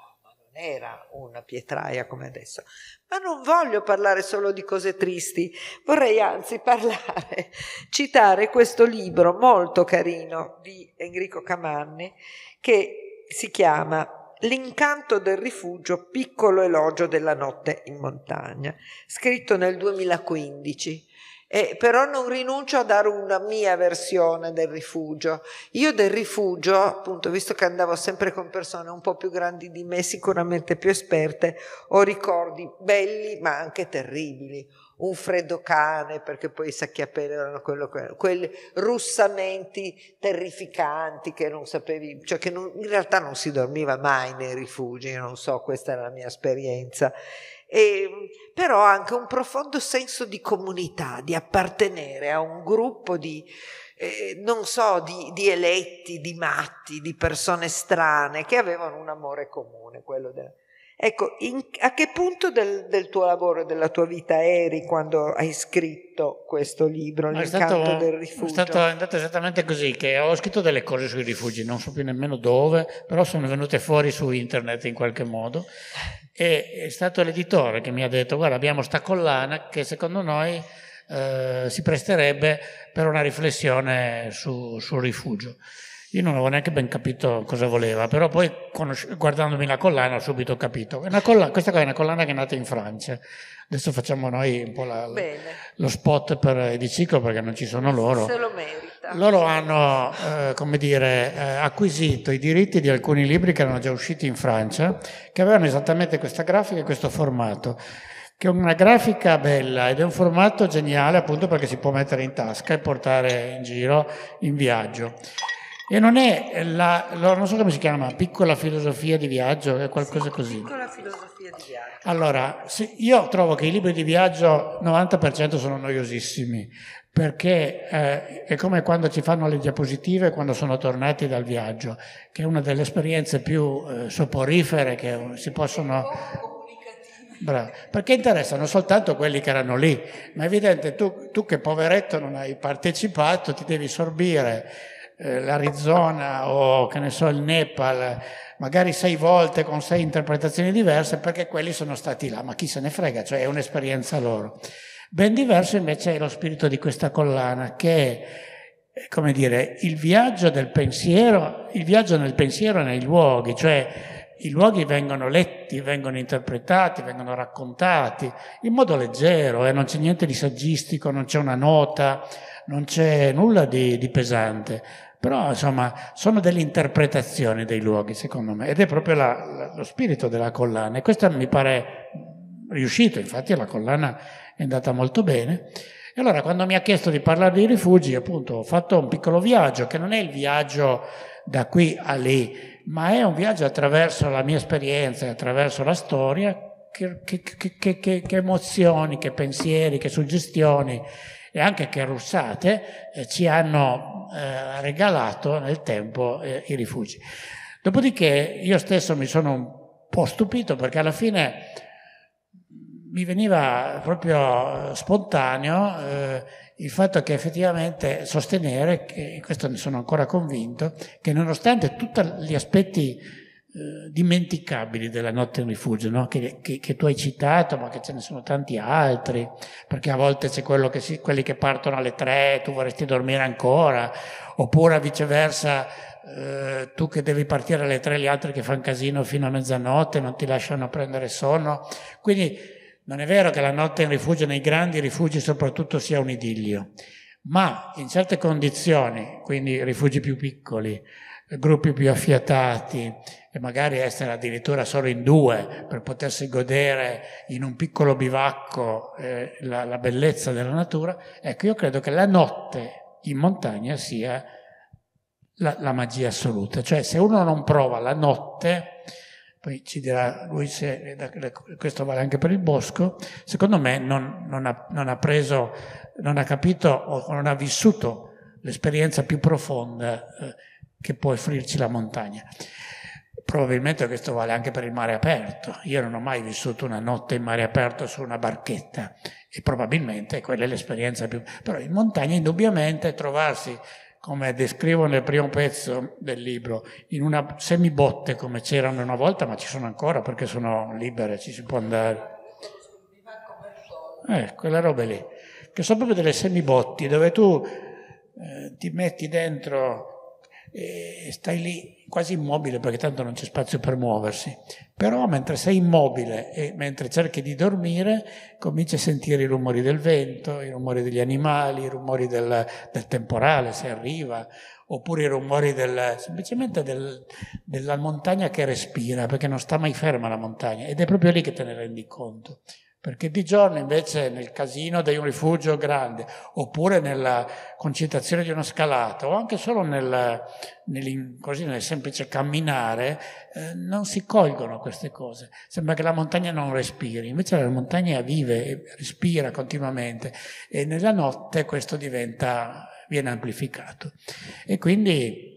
S1: era una pietraia come adesso. Ma non voglio parlare solo di cose tristi, vorrei anzi parlare, citare questo libro molto carino di Enrico Camanni che si chiama L'incanto del rifugio, piccolo elogio della notte in montagna, scritto nel 2015. Eh, però non rinuncio a dare una mia versione del rifugio. Io del rifugio, appunto, visto che andavo sempre con persone un po' più grandi di me, sicuramente più esperte, ho ricordi belli ma anche terribili un freddo cane perché poi i sacchiapelle erano quello, quello, quelli russamenti terrificanti che non sapevi, cioè che non, in realtà non si dormiva mai nei rifugi, non so, questa è la mia esperienza. E, ehm, però anche un profondo senso di comunità, di appartenere a un gruppo di, eh, non so, di, di, eletti, di matti, di persone strane che avevano un amore comune, quello della Ecco, in, a che punto del, del, tuo lavoro e della tua vita eri quando hai scritto questo libro, L'incanto del rifugio? È, stato,
S3: è andato esattamente così, che ho scritto delle cose sui rifugi, non so più nemmeno dove, però sono venute fuori su internet in qualche modo, e è stato l'editore che mi ha detto, guarda abbiamo sta collana che secondo noi eh, si presterebbe per una riflessione su, sul rifugio. Io non avevo neanche ben capito cosa voleva, però poi guardandomi la collana ho subito capito. Collana, questa qua è una collana che è nata in Francia. Adesso facciamo noi un po' la, lo spot per Ediciclo perché non ci sono loro. Se lo merita. Loro hanno, eh, come dire, eh, acquisito i diritti di alcuni libri che erano già usciti in Francia, che avevano esattamente questa grafica e questo formato che è una grafica bella ed è un formato geniale appunto perché si può mettere in tasca e portare in giro in viaggio. E non è la, non so come si chiama, piccola filosofia di viaggio, è qualcosa sì, così. Piccola filosofia di viaggio. Allora, io trovo che i libri di viaggio 90% sono noiosissimi, perché eh, è come quando ci fanno le diapositive quando sono tornati dal viaggio, che è una delle esperienze più eh, soporifere che si possono... Bravo. Perché interessano soltanto quelli che erano lì, ma è evidente tu, tu che poveretto non hai partecipato, ti devi sorbire eh, l'Arizona o che ne so il Nepal magari sei volte con sei interpretazioni diverse perché quelli sono stati là, ma chi se ne frega, cioè è un'esperienza loro. Ben diverso invece è lo spirito di questa collana che è, come dire, il viaggio del pensiero, il viaggio nel pensiero nei luoghi, cioè i luoghi vengono letti, vengono interpretati, vengono raccontati in modo leggero e eh? non c'è niente di saggistico, non c'è una nota, non c'è nulla di, di pesante, però insomma sono delle interpretazioni dei luoghi secondo me ed è proprio la, la, lo spirito della collana e questo mi pare riuscito, infatti la collana è andata molto bene. E allora quando mi ha chiesto di parlare dei rifugi, appunto, ho fatto un piccolo viaggio, che non è il viaggio da qui a lì, ma è un viaggio attraverso la mia esperienza, attraverso la storia, che, che, che, che emozioni, che pensieri, che suggestioni e anche che russate eh, ci hanno eh, regalato nel tempo eh, i rifugi. Dopodiché io stesso mi sono un po' stupito perché alla fine mi veniva proprio spontaneo eh, il fatto che effettivamente sostenere, e questo ne sono ancora convinto, che nonostante tutti gli aspetti eh, dimenticabili della notte in rifugio, no? che, che, che, tu hai citato, ma che ce ne sono tanti altri, perché a volte c'è quello che si, quelli che partono alle tre, e tu vorresti dormire ancora, oppure viceversa eh, tu che devi partire alle tre, gli altri che fanno casino fino a mezzanotte, non ti lasciano prendere sonno. Quindi non è vero che la notte in rifugio, nei grandi rifugi soprattutto, sia un idillio, ma in certe condizioni, quindi rifugi più piccoli, gruppi più affiatati e magari essere addirittura solo in due per potersi godere in un piccolo bivacco eh, la, la bellezza della natura, ecco io credo che la notte in montagna sia la, la, magia assoluta. Cioè, se uno non prova la notte, poi ci dirà lui se eh, questo vale anche per il bosco, secondo me non, non, ha, non ha, preso, non ha capito o non ha vissuto l'esperienza più profonda eh, che può offrirci la montagna. Probabilmente questo vale anche per il mare aperto. Io non ho mai vissuto una notte in mare aperto su una barchetta e probabilmente quella è l'esperienza più... Però in montagna indubbiamente trovarsi, come descrivo nel primo pezzo del libro, in una semibotte come c'erano una volta, ma ci sono ancora perché sono libere, ci si può andare. Eh, quella roba lì, che sono proprio delle semibotti dove tu eh, ti metti dentro eh, stai lì quasi immobile perché tanto non c'è spazio per muoversi, però mentre sei immobile e mentre cerchi di dormire cominci a sentire i rumori del vento, i rumori degli animali, i rumori del, del temporale se arriva, oppure i rumori del, semplicemente del, della montagna che respira, perché non sta mai ferma la montagna ed è proprio lì che te ne rendi conto perché di giorno invece nel casino di un rifugio grande oppure nella concitazione di una scalata o anche solo nel, nel, così, nel semplice camminare eh, non si colgono queste cose. Sembra che la montagna non respiri, invece la montagna vive, respira continuamente e nella notte questo diventa, viene amplificato. E quindi...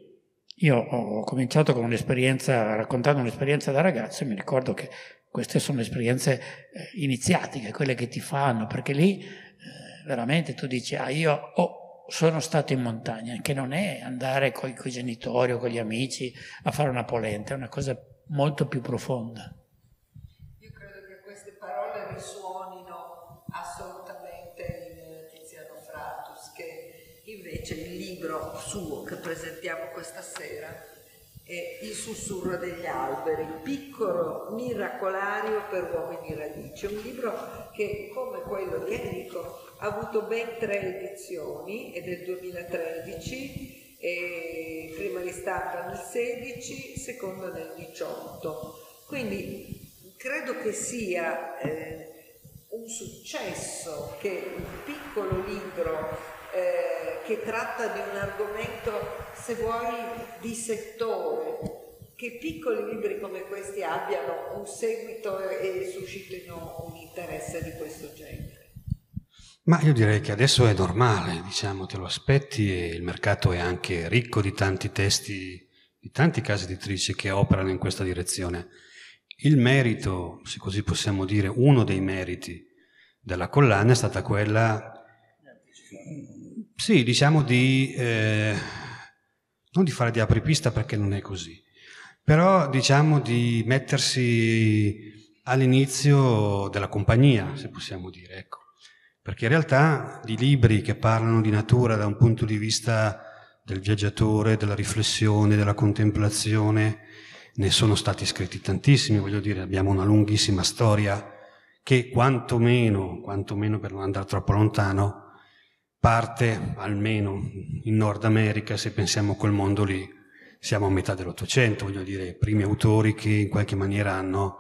S3: Io ho cominciato con un'esperienza, raccontando un'esperienza da ragazzo e mi ricordo che queste sono esperienze eh, iniziatiche, quelle che ti fanno, perché lì eh, veramente tu dici, ah io oh, sono stato in montagna, che non è andare con i genitori o con gli amici a fare una polenta, è una cosa molto più profonda. Io credo che queste parole risuonino
S1: assolutamente in eh, Tiziano Fratus, che invece il libro suo che presentiamo questa sera eh, il sussurro degli alberi, piccolo miracolario per uomini radici, un libro che come quello di Enrico ha avuto ben tre edizioni, è del 2013 prima ristata nel 16, seconda nel 18. Quindi credo che sia eh, un successo che un piccolo libro eh, che tratta di un argomento se vuoi, di settore, che piccoli libri come questi abbiano un seguito
S2: e suscitino un interesse di questo genere. Ma io direi che adesso è normale, diciamo, te lo aspetti e il mercato è anche ricco di tanti testi, di tanti casi editrici che operano in questa direzione. Il merito, se così possiamo dire, uno dei meriti della collana è stata quella, sì, diciamo di... Eh, non di fare di apripista perché non è così, però diciamo di mettersi all'inizio della compagnia, se possiamo dire, ecco. Perché in realtà i libri che parlano di natura da un punto di vista del viaggiatore, della riflessione, della contemplazione, ne sono stati scritti tantissimi, voglio dire, abbiamo una lunghissima storia che quantomeno, quantomeno per non andare troppo lontano, parte almeno in Nord America, se pensiamo a quel mondo lì, siamo a metà dell'Ottocento, voglio dire, i primi autori che in qualche maniera hanno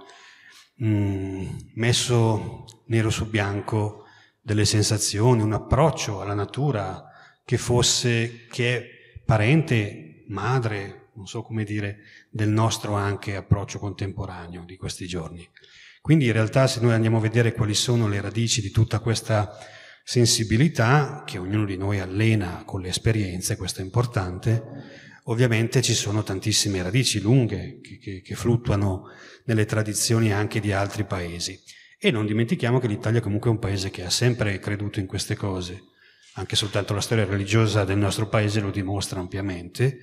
S2: mh, mm, messo nero su bianco delle sensazioni, un approccio alla natura che fosse, che è parente, madre, non so come dire, del nostro anche approccio contemporaneo di questi giorni. Quindi in realtà se noi andiamo a vedere quali sono le radici di tutta questa sensibilità che ognuno di noi allena con le esperienze, questo è importante. Ovviamente ci sono tantissime radici lunghe che, che, che fluttuano nelle tradizioni anche di altri paesi. E non dimentichiamo che l'Italia comunque è un paese che ha sempre creduto in queste cose. Anche soltanto la storia religiosa del nostro paese lo dimostra ampiamente,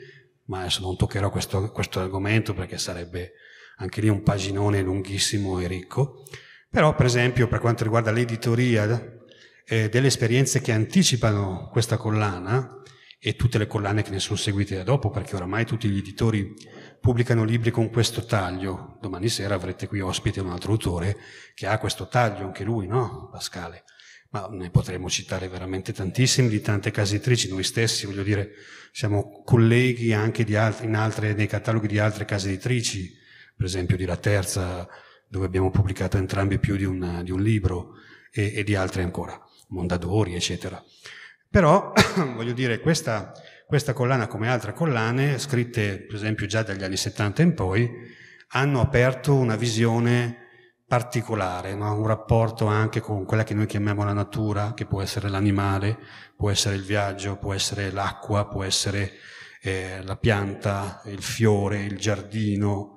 S2: ma adesso non toccherò questo, questo argomento perché sarebbe anche lì un paginone lunghissimo e ricco. Però, per esempio, per quanto riguarda l'editoria eh, delle esperienze che anticipano questa collana e tutte le collane che ne sono seguite da dopo, perché oramai tutti gli editori pubblicano libri con questo taglio. Domani sera avrete qui ospite un altro autore che ha questo taglio, anche lui, no? Pascale. Ma ne potremmo citare veramente tantissimi di tante case editrici, noi stessi, voglio dire, siamo colleghi anche altri, altre, nei cataloghi di altre case editrici, per esempio di La Terza, dove abbiamo pubblicato entrambi più di, un, di un libro, e, e di altre ancora. Mondadori, eccetera. Però, voglio dire, questa, questa collana, come altre collane, scritte per esempio già dagli anni 70 in poi, hanno aperto una visione particolare, no? un rapporto anche con quella che noi chiamiamo la natura, che può essere l'animale, può essere il viaggio, può essere l'acqua, può essere eh, la pianta, il fiore, il giardino.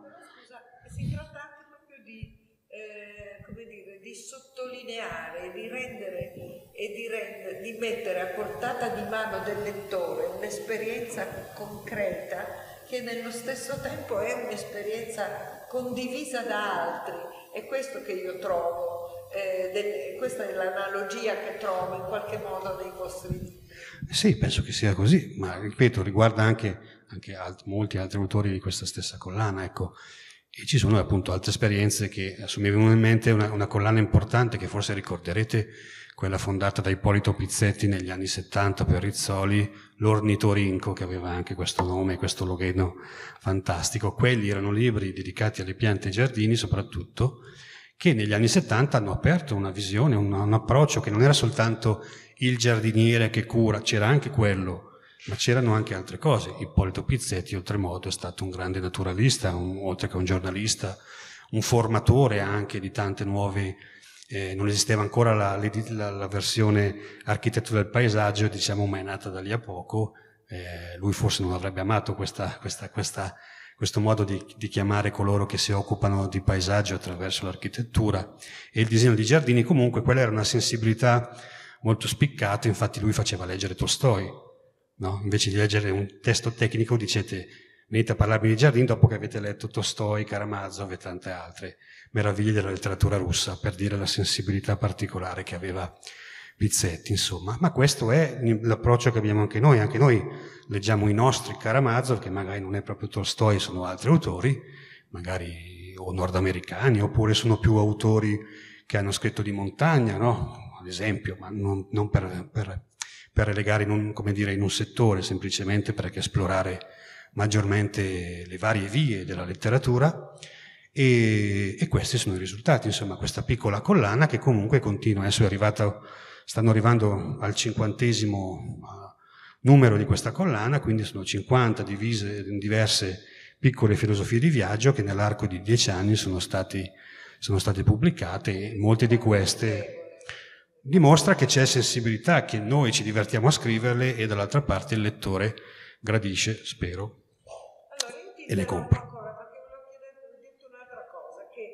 S2: Scusa,
S1: di rendere e di, rendere, di mettere a portata di mano del lettore un'esperienza concreta che nello stesso tempo è un'esperienza condivisa da altri. È questo che io trovo, eh, del, questa è l'analogia che trovo in qualche modo nei vostri...
S2: Sì, penso che sia così, ma ripeto, riguarda anche, anche alt- molti altri autori di questa stessa collana. Ecco. E ci sono appunto altre esperienze che adesso in mente una, una, collana importante che forse ricorderete, quella fondata da Ippolito Pizzetti negli anni 70 per Rizzoli, l'Ornitorinco, che aveva anche questo nome, questo logheno fantastico. Quelli erano libri dedicati alle piante e ai giardini soprattutto, che negli anni 70 hanno aperto una visione, un, un approccio che non era soltanto il giardiniere che cura, c'era anche quello, ma c'erano anche altre cose. Ippolito Pizzetti, oltremodo, è stato un grande naturalista, un, oltre che un giornalista, un formatore anche di tante nuove... Eh, non esisteva ancora la, la, la, versione architettura del paesaggio, diciamo, ma è nata da lì a poco. Eh, lui forse non avrebbe amato questa, questa, questa, questo modo di, di, chiamare coloro che si occupano di paesaggio attraverso l'architettura e il disegno di giardini. Comunque quella era una sensibilità molto spiccata, infatti lui faceva leggere Tolstoi, No? Invece di leggere un testo tecnico dicete venite a parlarmi di giardino dopo che avete letto Tolstoi, Karamazov e tante altre meraviglie della letteratura russa, per dire la sensibilità particolare che aveva Pizzetti, insomma. Ma questo è l'approccio che abbiamo anche noi, anche noi leggiamo i nostri Karamazov, che magari non è proprio Tolstoi, sono altri autori, magari o nordamericani, oppure sono più autori che hanno scritto di montagna, no? Ad esempio, ma non, non per, per per relegare in un, dire, in un settore semplicemente perché esplorare maggiormente le varie vie della letteratura e, e, questi sono i risultati, insomma questa piccola collana che comunque continua, adesso è arrivata, stanno arrivando al cinquantesimo ah, numero di questa collana, quindi sono 50 divise in diverse piccole filosofie di viaggio che nell'arco di dieci anni sono, stati, sono state pubblicate, molte di queste dimostra che c'è sensibilità, che noi ci divertiamo a scriverle e dall'altra parte il lettore gradisce, spero, allora, e le compra. Ancora, perché volevo chiedere un'altra cosa,
S1: che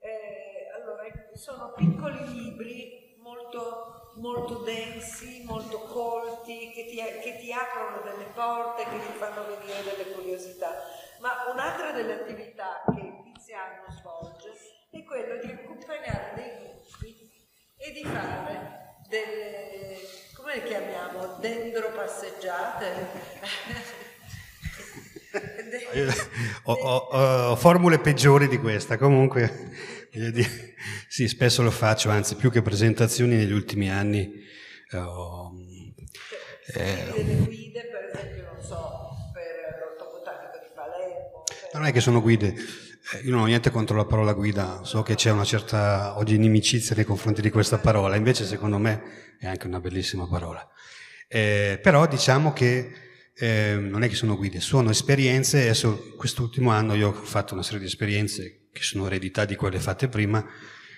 S1: eh, allora, sono piccoli libri molto, molto densi, molto colti, che ti, che ti aprono delle porte, che ti fanno venire delle curiosità. Ma un'altra delle attività che Tiziano svolge è quello di accompagnare dei gruppi e di fare delle, come le chiamiamo, dendropasseggiate?
S2: ho, ho, ho, formule peggiori di questa, comunque sì, spesso lo faccio, anzi più che presentazioni negli ultimi anni. Oh, eh, cioè, eh delle guide, per esempio, non so, per l'ortobotanico di Palermo. Per... Non è che sono guide, eh, io non ho niente contro la parola guida, so che c'è una certa oggi inimicizia nei confronti di questa parola, invece secondo me è anche una bellissima parola. Eh, però diciamo che eh, non è che sono guide, sono esperienze, adesso quest'ultimo anno io ho fatto una serie di esperienze che sono eredità di quelle fatte prima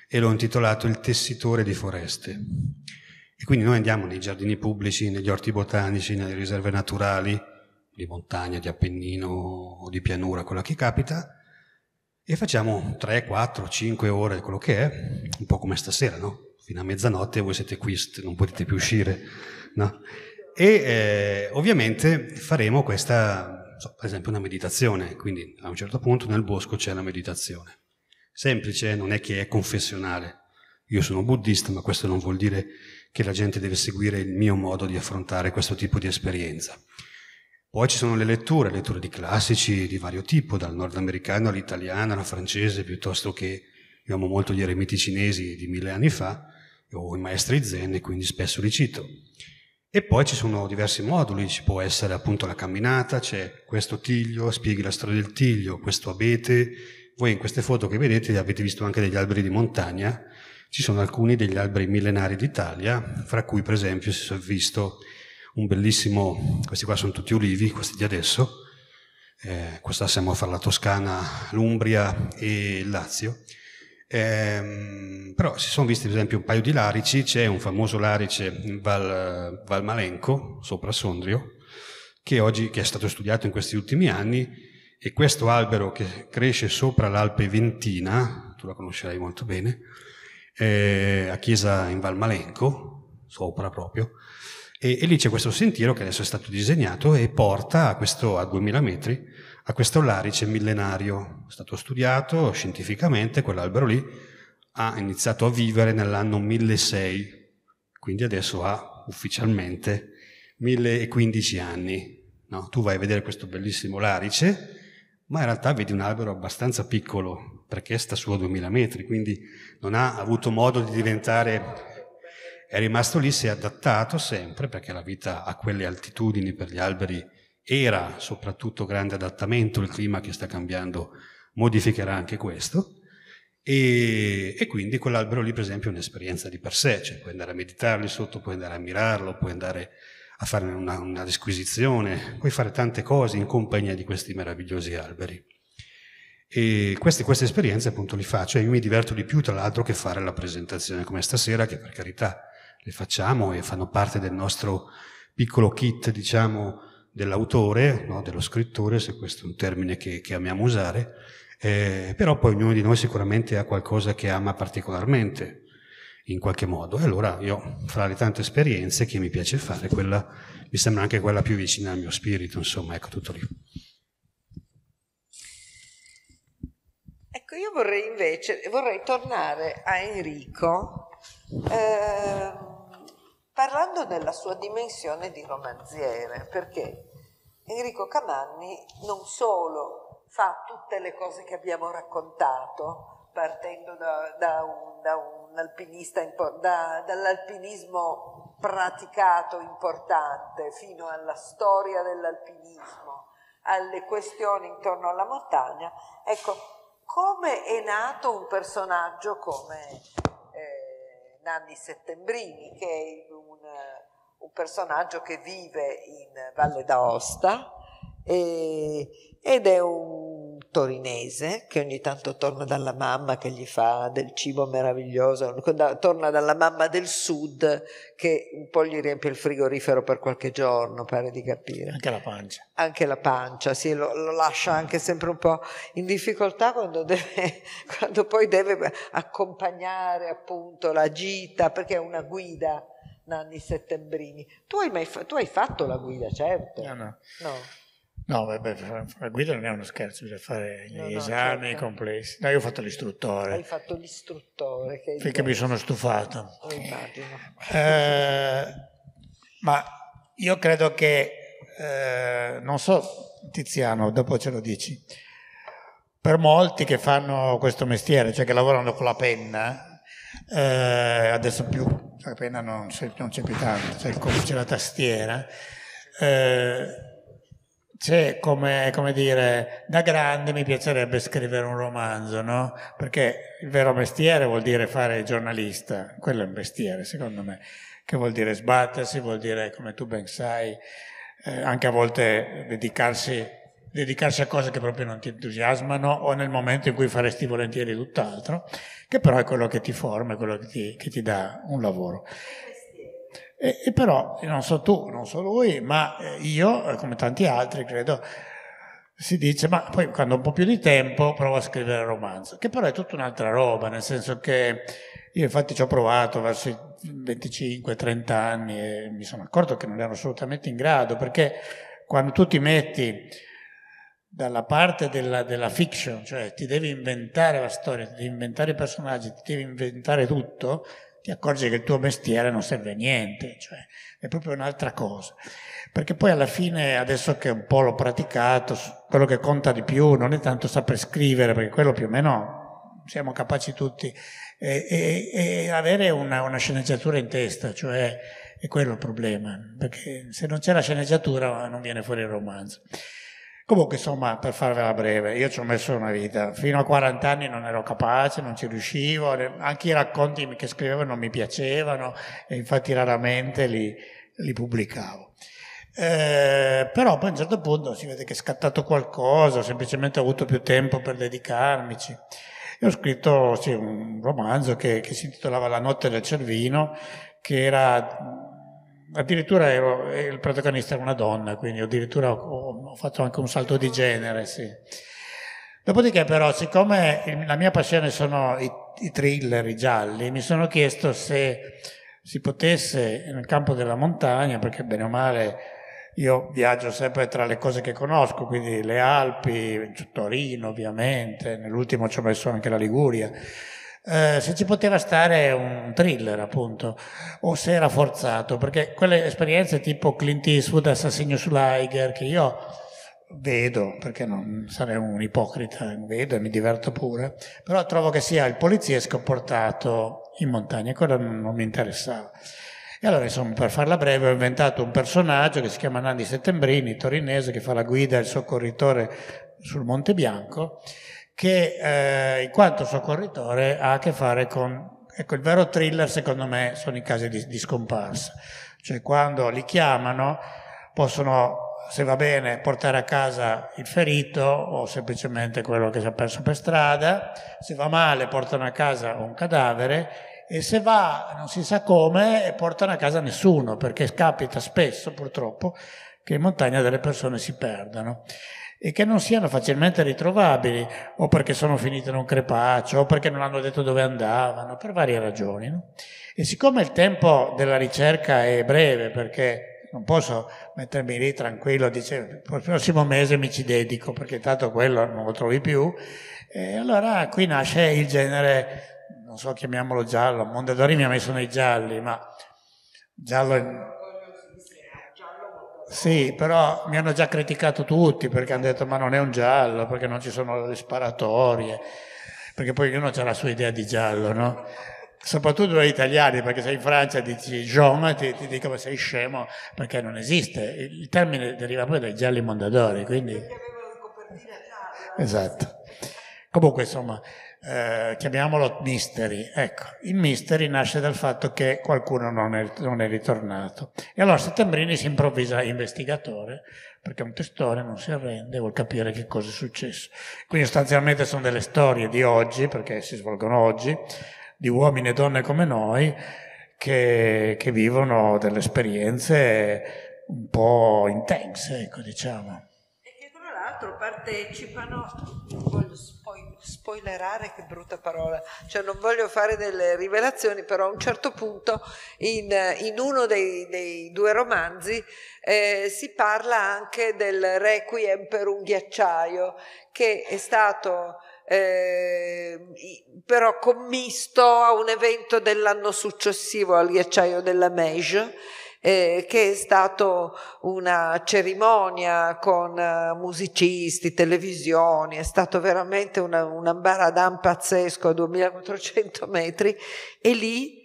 S2: e l'ho intitolato Il tessitore di foreste. E quindi noi andiamo nei giardini pubblici, negli orti botanici, nelle riserve naturali, di montagna, di appennino o di pianura, quella che capita, e facciamo 3, 4, 5 ore, quello che è, un po' come stasera, no? Fino a mezzanotte voi siete qui, non potete più uscire, no? E eh, ovviamente faremo questa, so, per esempio, una meditazione, quindi a un certo punto nel bosco c'è la meditazione. Semplice, non è che è confessionale. Io sono buddista, ma questo non vuol dire che la gente deve seguire il mio modo di affrontare questo tipo di esperienza. Poi ci sono le letture, letture di classici di vario tipo, dal nordamericano all'italiano, alla francese, piuttosto che io amo molto gli eremiti cinesi di mille anni fa, o i maestri zen, quindi spesso li cito. E poi ci sono diversi moduli, ci può essere appunto la camminata, c'è questo tiglio, spieghi la storia del tiglio, questo abete. Voi in queste foto che vedete avete visto anche degli alberi di montagna, ci sono alcuni degli alberi millenari d'Italia, fra cui per esempio si è visto un bellissimo, questi qua sono tutti ulivi, questi di adesso, eh, questa siamo a fare la Toscana, l'Umbria e il Lazio, eh, però si sono visti per esempio un paio di larici, c'è un famoso larice Val, Valmalenco, sopra Sondrio, che oggi che è stato studiato in questi ultimi anni e questo albero che cresce sopra l'Alpe Ventina, tu la conoscerai molto bene, eh, a chiesa in Valmalenco, sopra proprio, e, e, lì c'è questo sentiero che adesso è stato disegnato e porta a, questo, a 2000 metri a questo larice millenario. È stato studiato scientificamente, quell'albero lì ha iniziato a vivere nell'anno 1006, quindi adesso ha ufficialmente 1015 anni. No? Tu vai a vedere questo bellissimo larice, ma in realtà vedi un albero abbastanza piccolo, perché sta su a 2000 metri, quindi non ha avuto modo di diventare è rimasto lì, si è adattato sempre, perché la vita a quelle altitudini per gli alberi era soprattutto grande adattamento, il clima che sta cambiando modificherà anche questo, e, e quindi quell'albero lì per esempio è un'esperienza di per sé, cioè puoi andare a meditarli sotto, puoi andare a mirarlo, puoi andare a fare una, una disquisizione, puoi fare tante cose in compagnia di questi meravigliosi alberi. E queste, queste esperienze appunto li faccio e io mi diverto di più tra l'altro che fare la presentazione come stasera, che per carità le facciamo e fanno parte del nostro piccolo kit, diciamo, dell'autore, no? dello scrittore, se questo è un termine che, che amiamo usare, eh, però poi ognuno di noi sicuramente ha qualcosa che ama particolarmente in qualche modo. E allora io, fra le tante esperienze che mi piace fare, quella mi sembra anche quella più vicina al mio spirito, insomma, ecco tutto lì.
S1: Ecco, io vorrei invece, vorrei tornare a Enrico. Eh parlando della sua dimensione di romanziere, perché Enrico Camanni non solo fa tutte le cose che abbiamo raccontato, partendo da, da un, da un alpinista, da, dall'alpinismo praticato importante fino alla storia dell'alpinismo, alle questioni intorno alla montagna, ecco, come è nato un personaggio come eh, Nanni Settembrini, che è il un personaggio che vive in Valle d'Aosta e, ed è un torinese che ogni tanto torna dalla mamma che gli fa del cibo meraviglioso, torna dalla mamma del sud che un po' gli riempie il frigorifero per qualche giorno, pare di capire.
S3: Anche la pancia.
S1: Anche la pancia, sì, lo, lo lascia anche sempre un po' in difficoltà quando, deve, quando poi deve accompagnare appunto la gita perché è una guida Nanni Settembrini. Tu hai, mai fa- tu hai
S3: fatto la guida, certo. No, no. no. No, vabbè, la guida non è uno scherzo, bisogna fare gli no, no, esami certo. complessi. No, io ho fatto l'istruttore. Hai fatto
S1: l'istruttore.
S3: Che perché mi sono stufato. Lo eh, immagino. Eh, ma io credo che, eh, non so, Tiziano, dopo ce lo dici, per molti che fanno questo mestiere, cioè che lavorano con la penna, eh, adesso più la penna non c'è, non c'è più tanto, c'è, il, c'è la tastiera, eh, c'è come, come, dire, da grande mi piacerebbe scrivere un romanzo, no? Perché il vero mestiere vuol dire fare giornalista, quello è un mestiere secondo me, che vuol dire sbattersi, vuol dire, come tu ben sai, eh, anche a volte dedicarsi dedicarsi a cose che proprio non ti entusiasmano o nel momento in cui faresti volentieri tutt'altro, che però è quello che ti forma, è quello che ti, che ti dà un lavoro. E, e, però, non so tu, non so lui, ma eh, io, eh, come tanti altri, credo, si dice, ma poi quando ho un po' più di tempo provo a scrivere romanzo, che però è tutta un'altra roba, nel senso che io infatti ci ho provato verso i 25-30 anni e mi sono accorto che non ero assolutamente in grado, perché quando tu ti metti dalla parte della, della, fiction, cioè ti devi inventare la storia, ti devi inventare i personaggi, ti devi inventare tutto, ti accorgi che il tuo mestiere non serve a niente, cioè è proprio un'altra cosa. Perché poi alla fine, adesso che un po' l'ho praticato, quello che conta di più non è tanto saper scrivere, perché quello più o meno siamo capaci tutti, e, e, e avere una, una sceneggiatura in testa, cioè è quello il problema, perché se non c'è la sceneggiatura non viene fuori il romanzo. Comunque, insomma, per farvela breve, io ci ho messo una vita. Fino a 40 anni non ero capace, non ci riuscivo, anche i racconti che scrivevo non mi piacevano, e infatti raramente li, li pubblicavo. Eh, però poi a un certo punto si vede che è scattato qualcosa, ho semplicemente avuto più tempo per dedicarmici. E ho scritto sì, un romanzo che, che si intitolava La notte del cervino, che era addirittura ero, il protagonista era una donna, quindi addirittura ho ho fatto anche un salto di genere, sì. Dopodiché però, siccome la mia passione sono i, i thriller, i gialli, mi sono chiesto se si potesse nel campo della montagna, perché bene o male io viaggio sempre tra le cose che conosco, quindi le Alpi, Torino ovviamente, nell'ultimo ci ho messo anche la Liguria, eh, se ci poteva stare un thriller appunto, o se era forzato, perché quelle esperienze tipo Clint Eastwood, Assassino su sull'Aiger, che io vedo, perché non sarei un ipocrita, vedo e mi diverto pure, però trovo che sia il poliziesco portato in montagna, quello non, non mi interessava. E allora, insomma, per farla breve, ho inventato un personaggio che si chiama Nandi Settembrini, torinese, che fa la guida e il soccorritore sul Monte Bianco che eh, in quanto soccorritore ha a che fare con... Ecco, il vero thriller secondo me sono i casi di, di scomparsa, cioè quando li chiamano possono se va bene, portare a casa il ferito o semplicemente quello che si è perso per strada, se va male portano a casa un cadavere e se va non si sa come portano a casa nessuno perché capita spesso purtroppo che in montagna delle persone si perdano e che non siano facilmente ritrovabili, o perché sono finite in un crepaccio, o perché non hanno detto dove andavano, per varie ragioni. No? E siccome il tempo della ricerca è breve, perché non posso mettermi lì tranquillo e il prossimo mese mi ci dedico, perché tanto quello non lo trovi più, e allora qui nasce il genere, non so, chiamiamolo giallo, Mondadori mi ha messo nei gialli, ma giallo sì, però mi hanno già criticato tutti perché hanno detto ma non è un giallo, perché non ci sono le sparatorie, perché poi ognuno ha la sua idea di giallo, no? Soprattutto noi italiani, perché se in Francia dici Jean ti, ti dicono sei scemo perché non esiste. Il termine deriva poi dai gialli mondadori, quindi... Esatto. Comunque, insomma, eh, chiamiamolo mystery. Ecco, il mystery nasce dal fatto che qualcuno non è, non è ritornato. E allora Settembrini si improvvisa investigatore, perché un testore non si arrende, vuol capire che cosa è successo. Quindi sostanzialmente sono delle storie di oggi, perché si svolgono oggi, di uomini e donne come noi, che, che vivono delle esperienze un po' intense, ecco, diciamo
S1: l'altro partecipano, non voglio spoilerare, che brutta parola, cioè non voglio fare delle rivelazioni, però a un certo punto in, in uno dei, dei, due romanzi eh, si parla anche del requiem per un ghiacciaio, che è stato... Eh, però commisto a un evento dell'anno successivo al ghiacciaio della Meige eh, che è stata una cerimonia con eh, musicisti, televisioni, è stato veramente una, un ambaradan pazzesco a 2400 metri e lì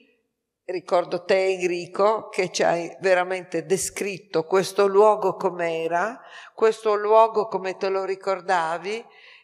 S1: ricordo te Enrico che ci hai veramente descritto questo luogo com'era, questo luogo come te lo ricordavi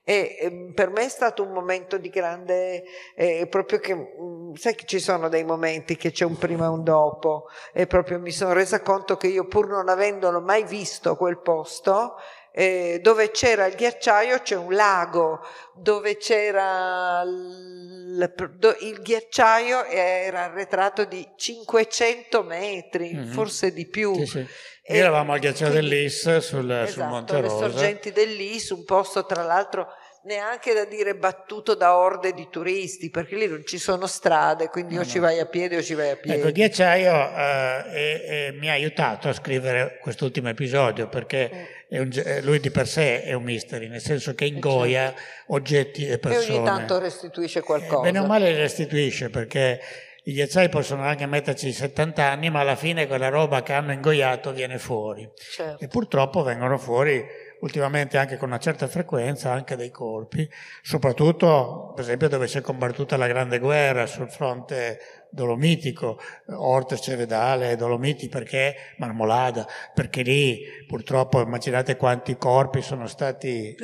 S1: e, per me è stato un momento di grande, eh, proprio che, mm, sai che ci sono dei momenti che c'è un prima e un dopo, e proprio mi sono resa conto che io pur non avendolo mai visto quel posto, eh, dove c'era il ghiacciaio c'è un lago, dove c'era il, il, ghiacciaio era arretrato di 500 metri, mm -hmm. forse di più. Sì, sì.
S3: E eravamo al ghiacciaio dell'Is sul, esatto, sul Monte Rosa. le sorgenti
S1: dell'Is, un posto tra l'altro neanche da dire battuto da orde di turisti, perché lì non ci sono strade, quindi eh, no, o no. ci vai a piedi o ci vai a piedi. Ecco,
S3: Ghiacciaio eh, è, è, mi ha aiutato a scrivere quest'ultimo episodio, perché mm. eh. un, lui di per sé è un mystery, nel senso che ingoia eh, certo. oggetti e persone. E ogni tanto
S1: restituisce qualcosa. Eh, bene o male
S3: restituisce, perché i ghiacciai possono anche metterci 70 anni, ma alla fine quella roba che hanno ingoiato viene fuori. Certo. E purtroppo vengono fuori ultimamente anche con una certa frequenza anche dei colpi, soprattutto per esempio dove si è combattuta la Grande Guerra sul fronte dolomitico, Orte, Cervedale, Dolomiti, perché Marmolada, perché lì purtroppo immaginate quanti corpi sono stati,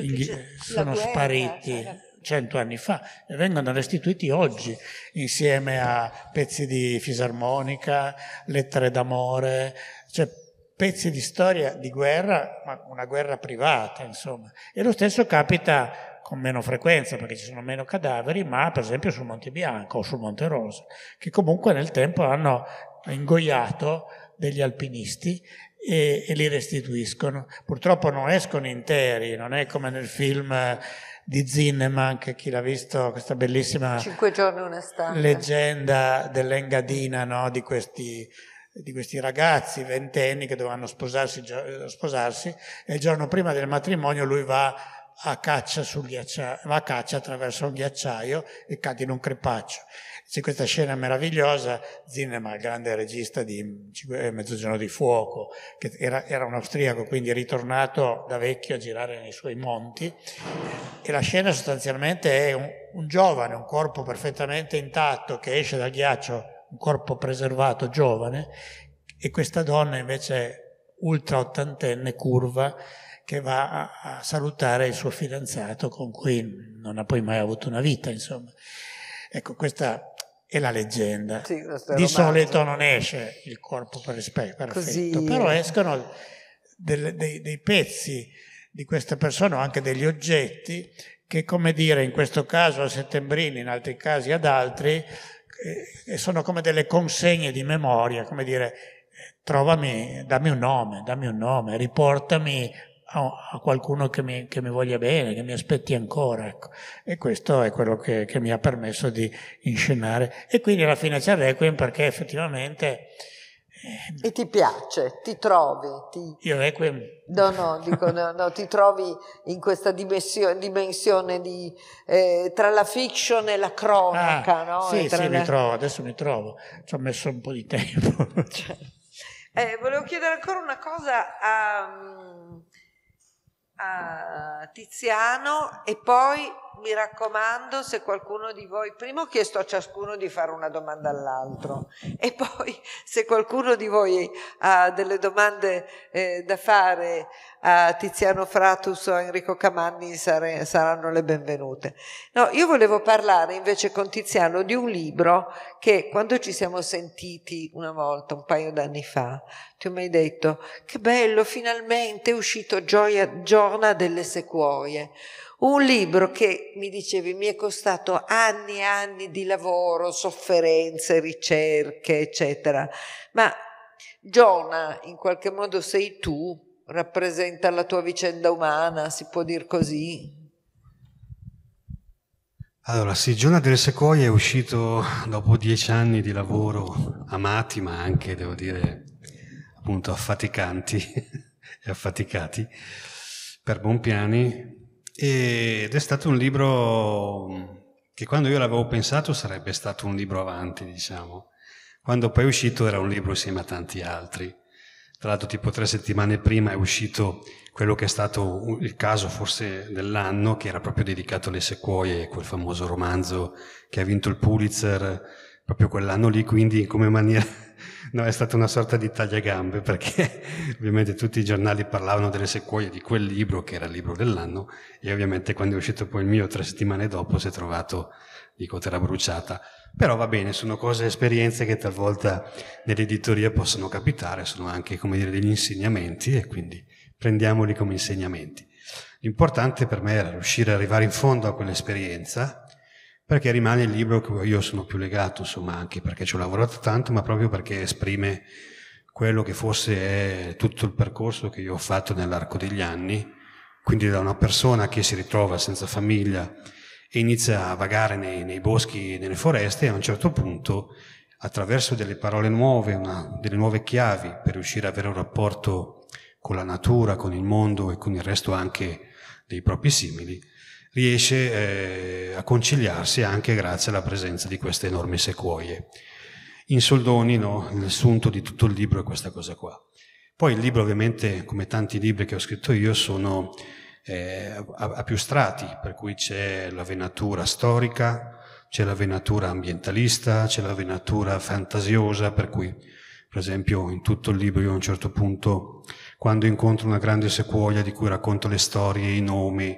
S3: sono guerra, spariti. Cioè cento anni fa e vengono restituiti oggi insieme a pezzi di fisarmonica, lettere d'amore, cioè pezzi di storia di guerra, ma una guerra privata, insomma. E lo stesso capita con meno frequenza, perché ci sono meno cadaveri, ma per esempio sul Monte Bianco o sul Monte Rosa, che comunque nel tempo hanno ingoiato degli alpinisti e, e li restituiscono. Purtroppo non escono interi, non è come nel film di Zinneman, che chi l'ha visto, questa bellissima Cinque giorni una leggenda dell'Engadina, no? di questi di questi ragazzi ventenni che dovranno sposarsi, eh, sposarsi, e il giorno prima del matrimonio lui va a caccia, sul ghiacciaio, va a caccia attraverso un ghiacciaio e cade in un crepaccio. C'è questa scena meravigliosa, Zinema, il grande regista di eh, Mezzogiorno di Fuoco, che era, era un austriaco, quindi ritornato da vecchio a girare nei suoi monti, e la scena sostanzialmente è un, un giovane, un corpo perfettamente intatto che esce dal ghiaccio un corpo preservato, giovane, e questa donna invece ultra ottantenne, curva, che va a, salutare il suo fidanzato con cui non ha poi mai avuto una vita, insomma. Ecco, questa è la leggenda. Sì, è Di solito non esce il corpo perfetto, però escono dei, dei, dei pezzi di questa persona o anche degli oggetti che, come dire, in questo caso a Settembrini, in altri casi ad altri, eh, e sono come delle consegne di memoria, come dire, trovami, dammi un nome, dammi un nome, riportami a, a qualcuno che mi, che mi, voglia bene, che mi aspetti ancora. Ecco. E questo è quello che, che, mi ha permesso di inscenare. E quindi alla fine c'è Requiem perché effettivamente
S1: Mm. E ti piace, ti trovi.
S3: Ti... Io Requiem.
S1: No, no, dico, no, no, ti trovi in questa dimensione, dimensione di, eh, tra la fiction e la cronaca, ah, no? Sì, sì, la... mi trovo,
S3: adesso mi trovo. Ci ho messo un po' di tempo. Cioè.
S1: Eh, volevo chiedere ancora una cosa a, mm, a Tiziano e poi mi raccomando, se qualcuno di voi, prima ho chiesto a ciascuno di fare una domanda all'altro e poi se qualcuno di voi ha delle domande eh, da fare a Tiziano Fratus o a Enrico Camanni sare, saranno le benvenute. No, io volevo parlare invece con Tiziano di un libro che quando ci siamo sentiti una volta, un paio d'anni fa, ti ho mai detto che bello, finalmente è uscito Gioia, Giorna delle Sequoie un libro che, mi dicevi, mi è costato anni e anni di lavoro, sofferenze, ricerche, eccetera. Ma Giona, in qualche modo sei tu, rappresenta la tua vicenda umana, si può dire così?
S2: Allora, sì, Giona delle Sequoie è uscito dopo dieci anni di lavoro amati, ma anche, devo dire, appunto affaticanti e affaticati, per Bonpiani, ed è stato un libro che quando io l'avevo pensato sarebbe stato un libro avanti, diciamo. Quando poi è uscito era un libro insieme a tanti altri. Tra l'altro tipo tre settimane prima è uscito quello che è stato il caso forse dell'anno, che era proprio dedicato alle sequoie, quel famoso romanzo che ha vinto il Pulitzer, proprio quell'anno lì, quindi in come maniera... No, è stata una sorta di tagliagambe perché ovviamente tutti i giornali parlavano delle sequoie di quel libro che era il libro dell'anno e ovviamente quando è uscito poi il mio tre settimane dopo si è trovato di cotera bruciata. Però va bene, sono cose, esperienze che talvolta nell'editoria possono capitare, sono anche come dire degli insegnamenti e quindi prendiamoli come insegnamenti. L'importante per me era riuscire ad arrivare in fondo a quell'esperienza perché rimane il libro che io sono più legato, insomma, anche perché ci ho lavorato tanto, ma proprio perché esprime quello che forse è tutto il percorso che io ho fatto nell'arco degli anni, quindi da una persona che si ritrova senza famiglia e inizia a vagare nei, nei boschi e nelle foreste e a un certo punto attraverso delle parole nuove, una, delle nuove chiavi per riuscire ad avere un rapporto con la natura, con il mondo e con il resto anche dei propri simili, riesce eh, a conciliarsi anche grazie alla presenza di queste enormi sequoie. In soldoni, no, il sunto di tutto il libro è questa cosa qua. Poi il libro ovviamente, come tanti libri che ho scritto io, sono eh, a, a più strati, per cui c'è la venatura storica, c'è la venatura ambientalista, c'è la venatura fantasiosa, per cui per esempio in tutto il libro io a un certo punto, quando incontro una grande sequoia di cui racconto le storie, i nomi,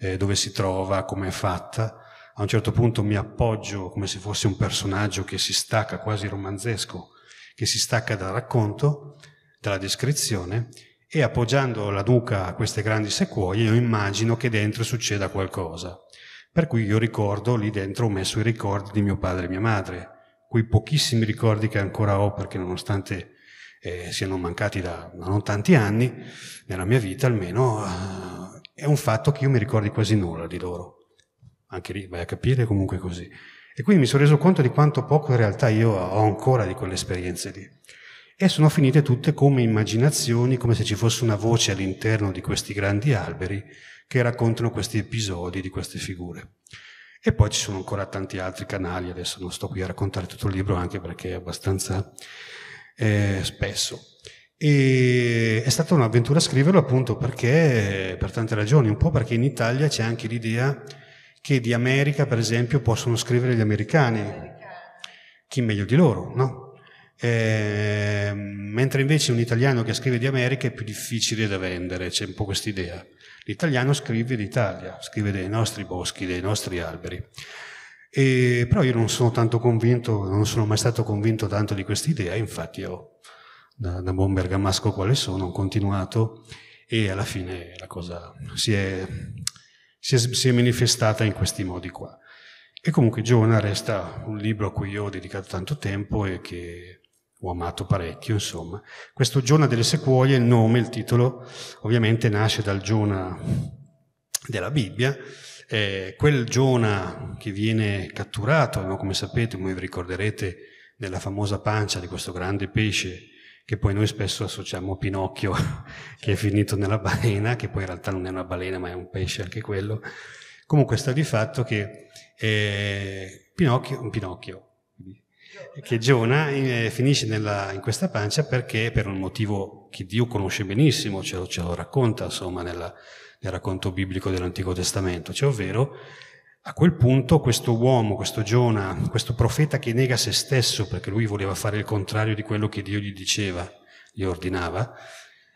S2: eh, dove si trova, come è fatta. A un certo punto mi appoggio come se fosse un personaggio che si stacca, quasi romanzesco, che si stacca dal racconto, dalla descrizione, e appoggiando la nuca a queste grandi sequoie io immagino che dentro succeda qualcosa. Per cui io ricordo, lì dentro ho messo i ricordi di mio padre e mia madre, quei pochissimi ricordi che ancora ho perché nonostante eh, siano mancati da non tanti anni, nella mia vita almeno è un fatto che io mi ricordi quasi nulla di loro. Anche lì vai a capire comunque così. E quindi mi sono reso conto di quanto poco in realtà io ho ancora di quelle esperienze lì. E sono finite tutte come immaginazioni, come se ci fosse una voce all'interno di questi grandi alberi che raccontano questi episodi di queste figure. E poi ci sono ancora tanti altri canali, adesso non sto qui a raccontare tutto il libro anche perché è abbastanza eh, spesso. E è stata un'avventura scriverlo appunto perché, per tante ragioni, un po' perché in Italia c'è anche l'idea che di America, per esempio, possono scrivere gli americani, chi meglio di loro, no? E, ehm, mentre invece un italiano che scrive di America è più difficile da vendere, c'è un po' questa idea. L'italiano scrive d'Italia, scrive dei nostri boschi, dei nostri alberi. E, però io non sono tanto convinto, non sono mai stato convinto tanto di questa idea, infatti ho da, da buon bergamasco quale sono, ho continuato e alla fine la cosa si è, si è, si è manifestata in questi modi qua. E comunque Giona resta un libro a cui io ho dedicato tanto tempo e che ho amato parecchio, insomma. Questo Giona delle Sequoie, il nome, il titolo, ovviamente nasce dal Giona della Bibbia. Eh, quel Giona che viene catturato, no? come sapete, come vi ricorderete, nella famosa pancia di questo grande pesce che poi noi spesso associamo a Pinocchio, che è certo. finito nella balena, che poi in realtà non è una balena ma è un pesce anche quello. Comunque sta di fatto che eh, Pinocchio, Pinocchio, che Giona eh, finisce nella, in questa pancia perché per un motivo che Dio conosce benissimo, ce lo, ce lo racconta insomma nella, nel racconto biblico dell'Antico Testamento, cioè ovvero a quel punto questo uomo, questo Giona, questo profeta che nega se stesso perché lui voleva fare il contrario di quello che Dio gli diceva, gli ordinava,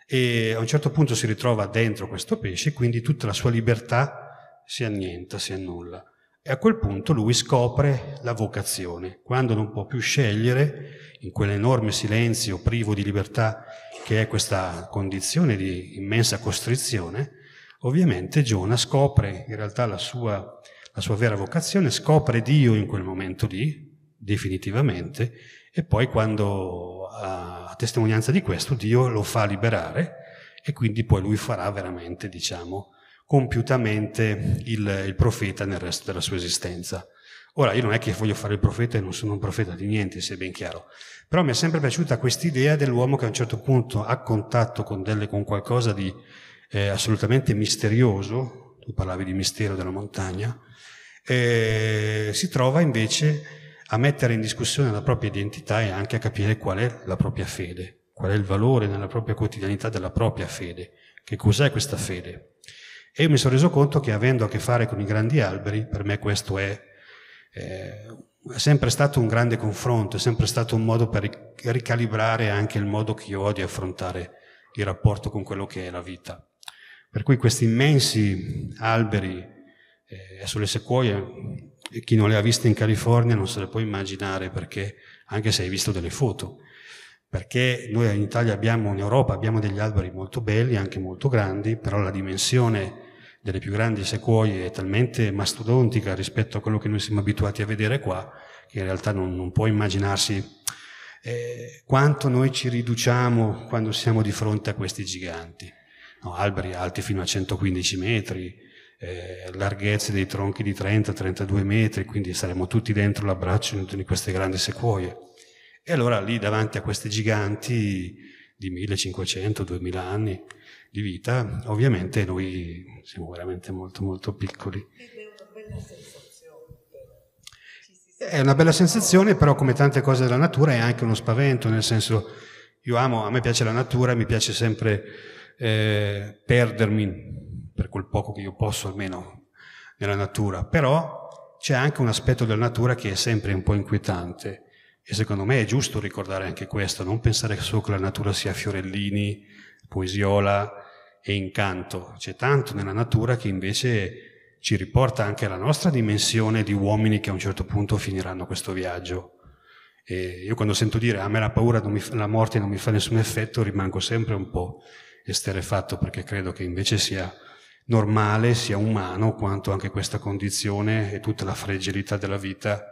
S2: e a un certo punto si ritrova dentro questo pesce, quindi tutta la sua libertà si annienta, si annulla. E a quel punto lui scopre la vocazione, quando non può più scegliere, in quell'enorme silenzio privo di libertà che è questa condizione di immensa costrizione, ovviamente Giona scopre in realtà la sua la sua vera vocazione, scopre Dio in quel momento lì, definitivamente, e poi quando ha testimonianza di questo Dio lo fa liberare e quindi poi lui farà veramente, diciamo, compiutamente il, il profeta nel resto della sua esistenza. Ora, io non è che voglio fare il profeta e non sono un profeta di niente, se è ben chiaro, però mi è sempre piaciuta quest'idea dell'uomo che a un certo punto ha contatto con, delle, con qualcosa di eh, assolutamente misterioso, tu parlavi di mistero della montagna, eh, si trova invece a mettere in discussione la propria identità e anche a capire qual è la propria fede, qual è il valore nella propria quotidianità della propria fede, che cos'è questa fede. E io mi sono reso conto che avendo a che fare con i grandi alberi, per me questo è, eh, è sempre stato un grande confronto, è sempre stato un modo per ricalibrare anche il modo che io ho di affrontare il rapporto con quello che è la vita. Per cui questi immensi alberi, eh, sulle sequoie chi non le ha viste in California non se le può immaginare perché, anche se hai visto delle foto, perché noi in Italia abbiamo, in Europa abbiamo degli alberi molto belli, anche molto grandi, però la dimensione delle più grandi sequoie è talmente mastodontica rispetto a quello che noi siamo abituati a vedere qua, che in realtà non, non può immaginarsi eh, quanto noi ci riduciamo quando siamo di fronte a questi giganti. No, alberi alti fino a 115 metri, eh, larghezze dei tronchi di 30-32 metri, quindi saremmo tutti dentro l'abbraccio di, di queste grandi sequoie. E allora lì davanti a questi giganti di 1500-2000 anni di vita, ovviamente noi siamo veramente molto molto piccoli. È una bella sensazione, però come tante cose della natura è anche uno spavento, nel senso io amo, a me piace la natura, mi piace sempre eh, perdermi per quel poco che io posso almeno nella natura, però c'è anche un aspetto della natura che è sempre un po' inquietante e secondo me è giusto ricordare anche questo, non pensare solo che la natura sia fiorellini, poesiola e incanto, c'è tanto nella natura che invece ci riporta anche alla nostra dimensione di uomini che a un certo punto finiranno questo viaggio. E io quando sento dire ah, a me la paura, mi, la morte non mi fa nessun effetto, rimango sempre un po' esterefatto perché credo che invece sia normale, sia umano, quanto anche questa condizione e tutta la fragilità della vita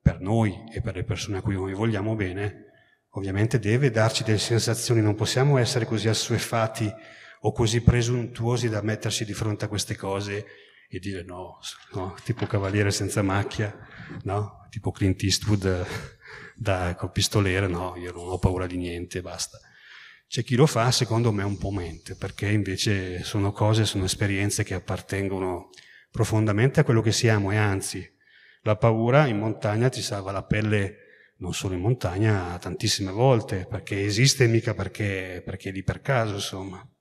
S2: per noi e per le persone a cui noi vogliamo bene, ovviamente deve darci delle sensazioni, non possiamo essere così assuefati o così presuntuosi da mettersi di fronte a queste cose e dire no, no tipo cavaliere senza macchia, no? tipo Clint Eastwood eh, da ecco, pistolere, no, io non ho paura di niente, basta. C'è chi lo fa, secondo me, un po' mente, perché invece sono cose, sono esperienze che appartengono profondamente a quello che siamo e anzi, la paura in montagna ti salva la pelle non solo in montagna, tantissime volte, perché esiste mica perché, perché è lì per caso, insomma.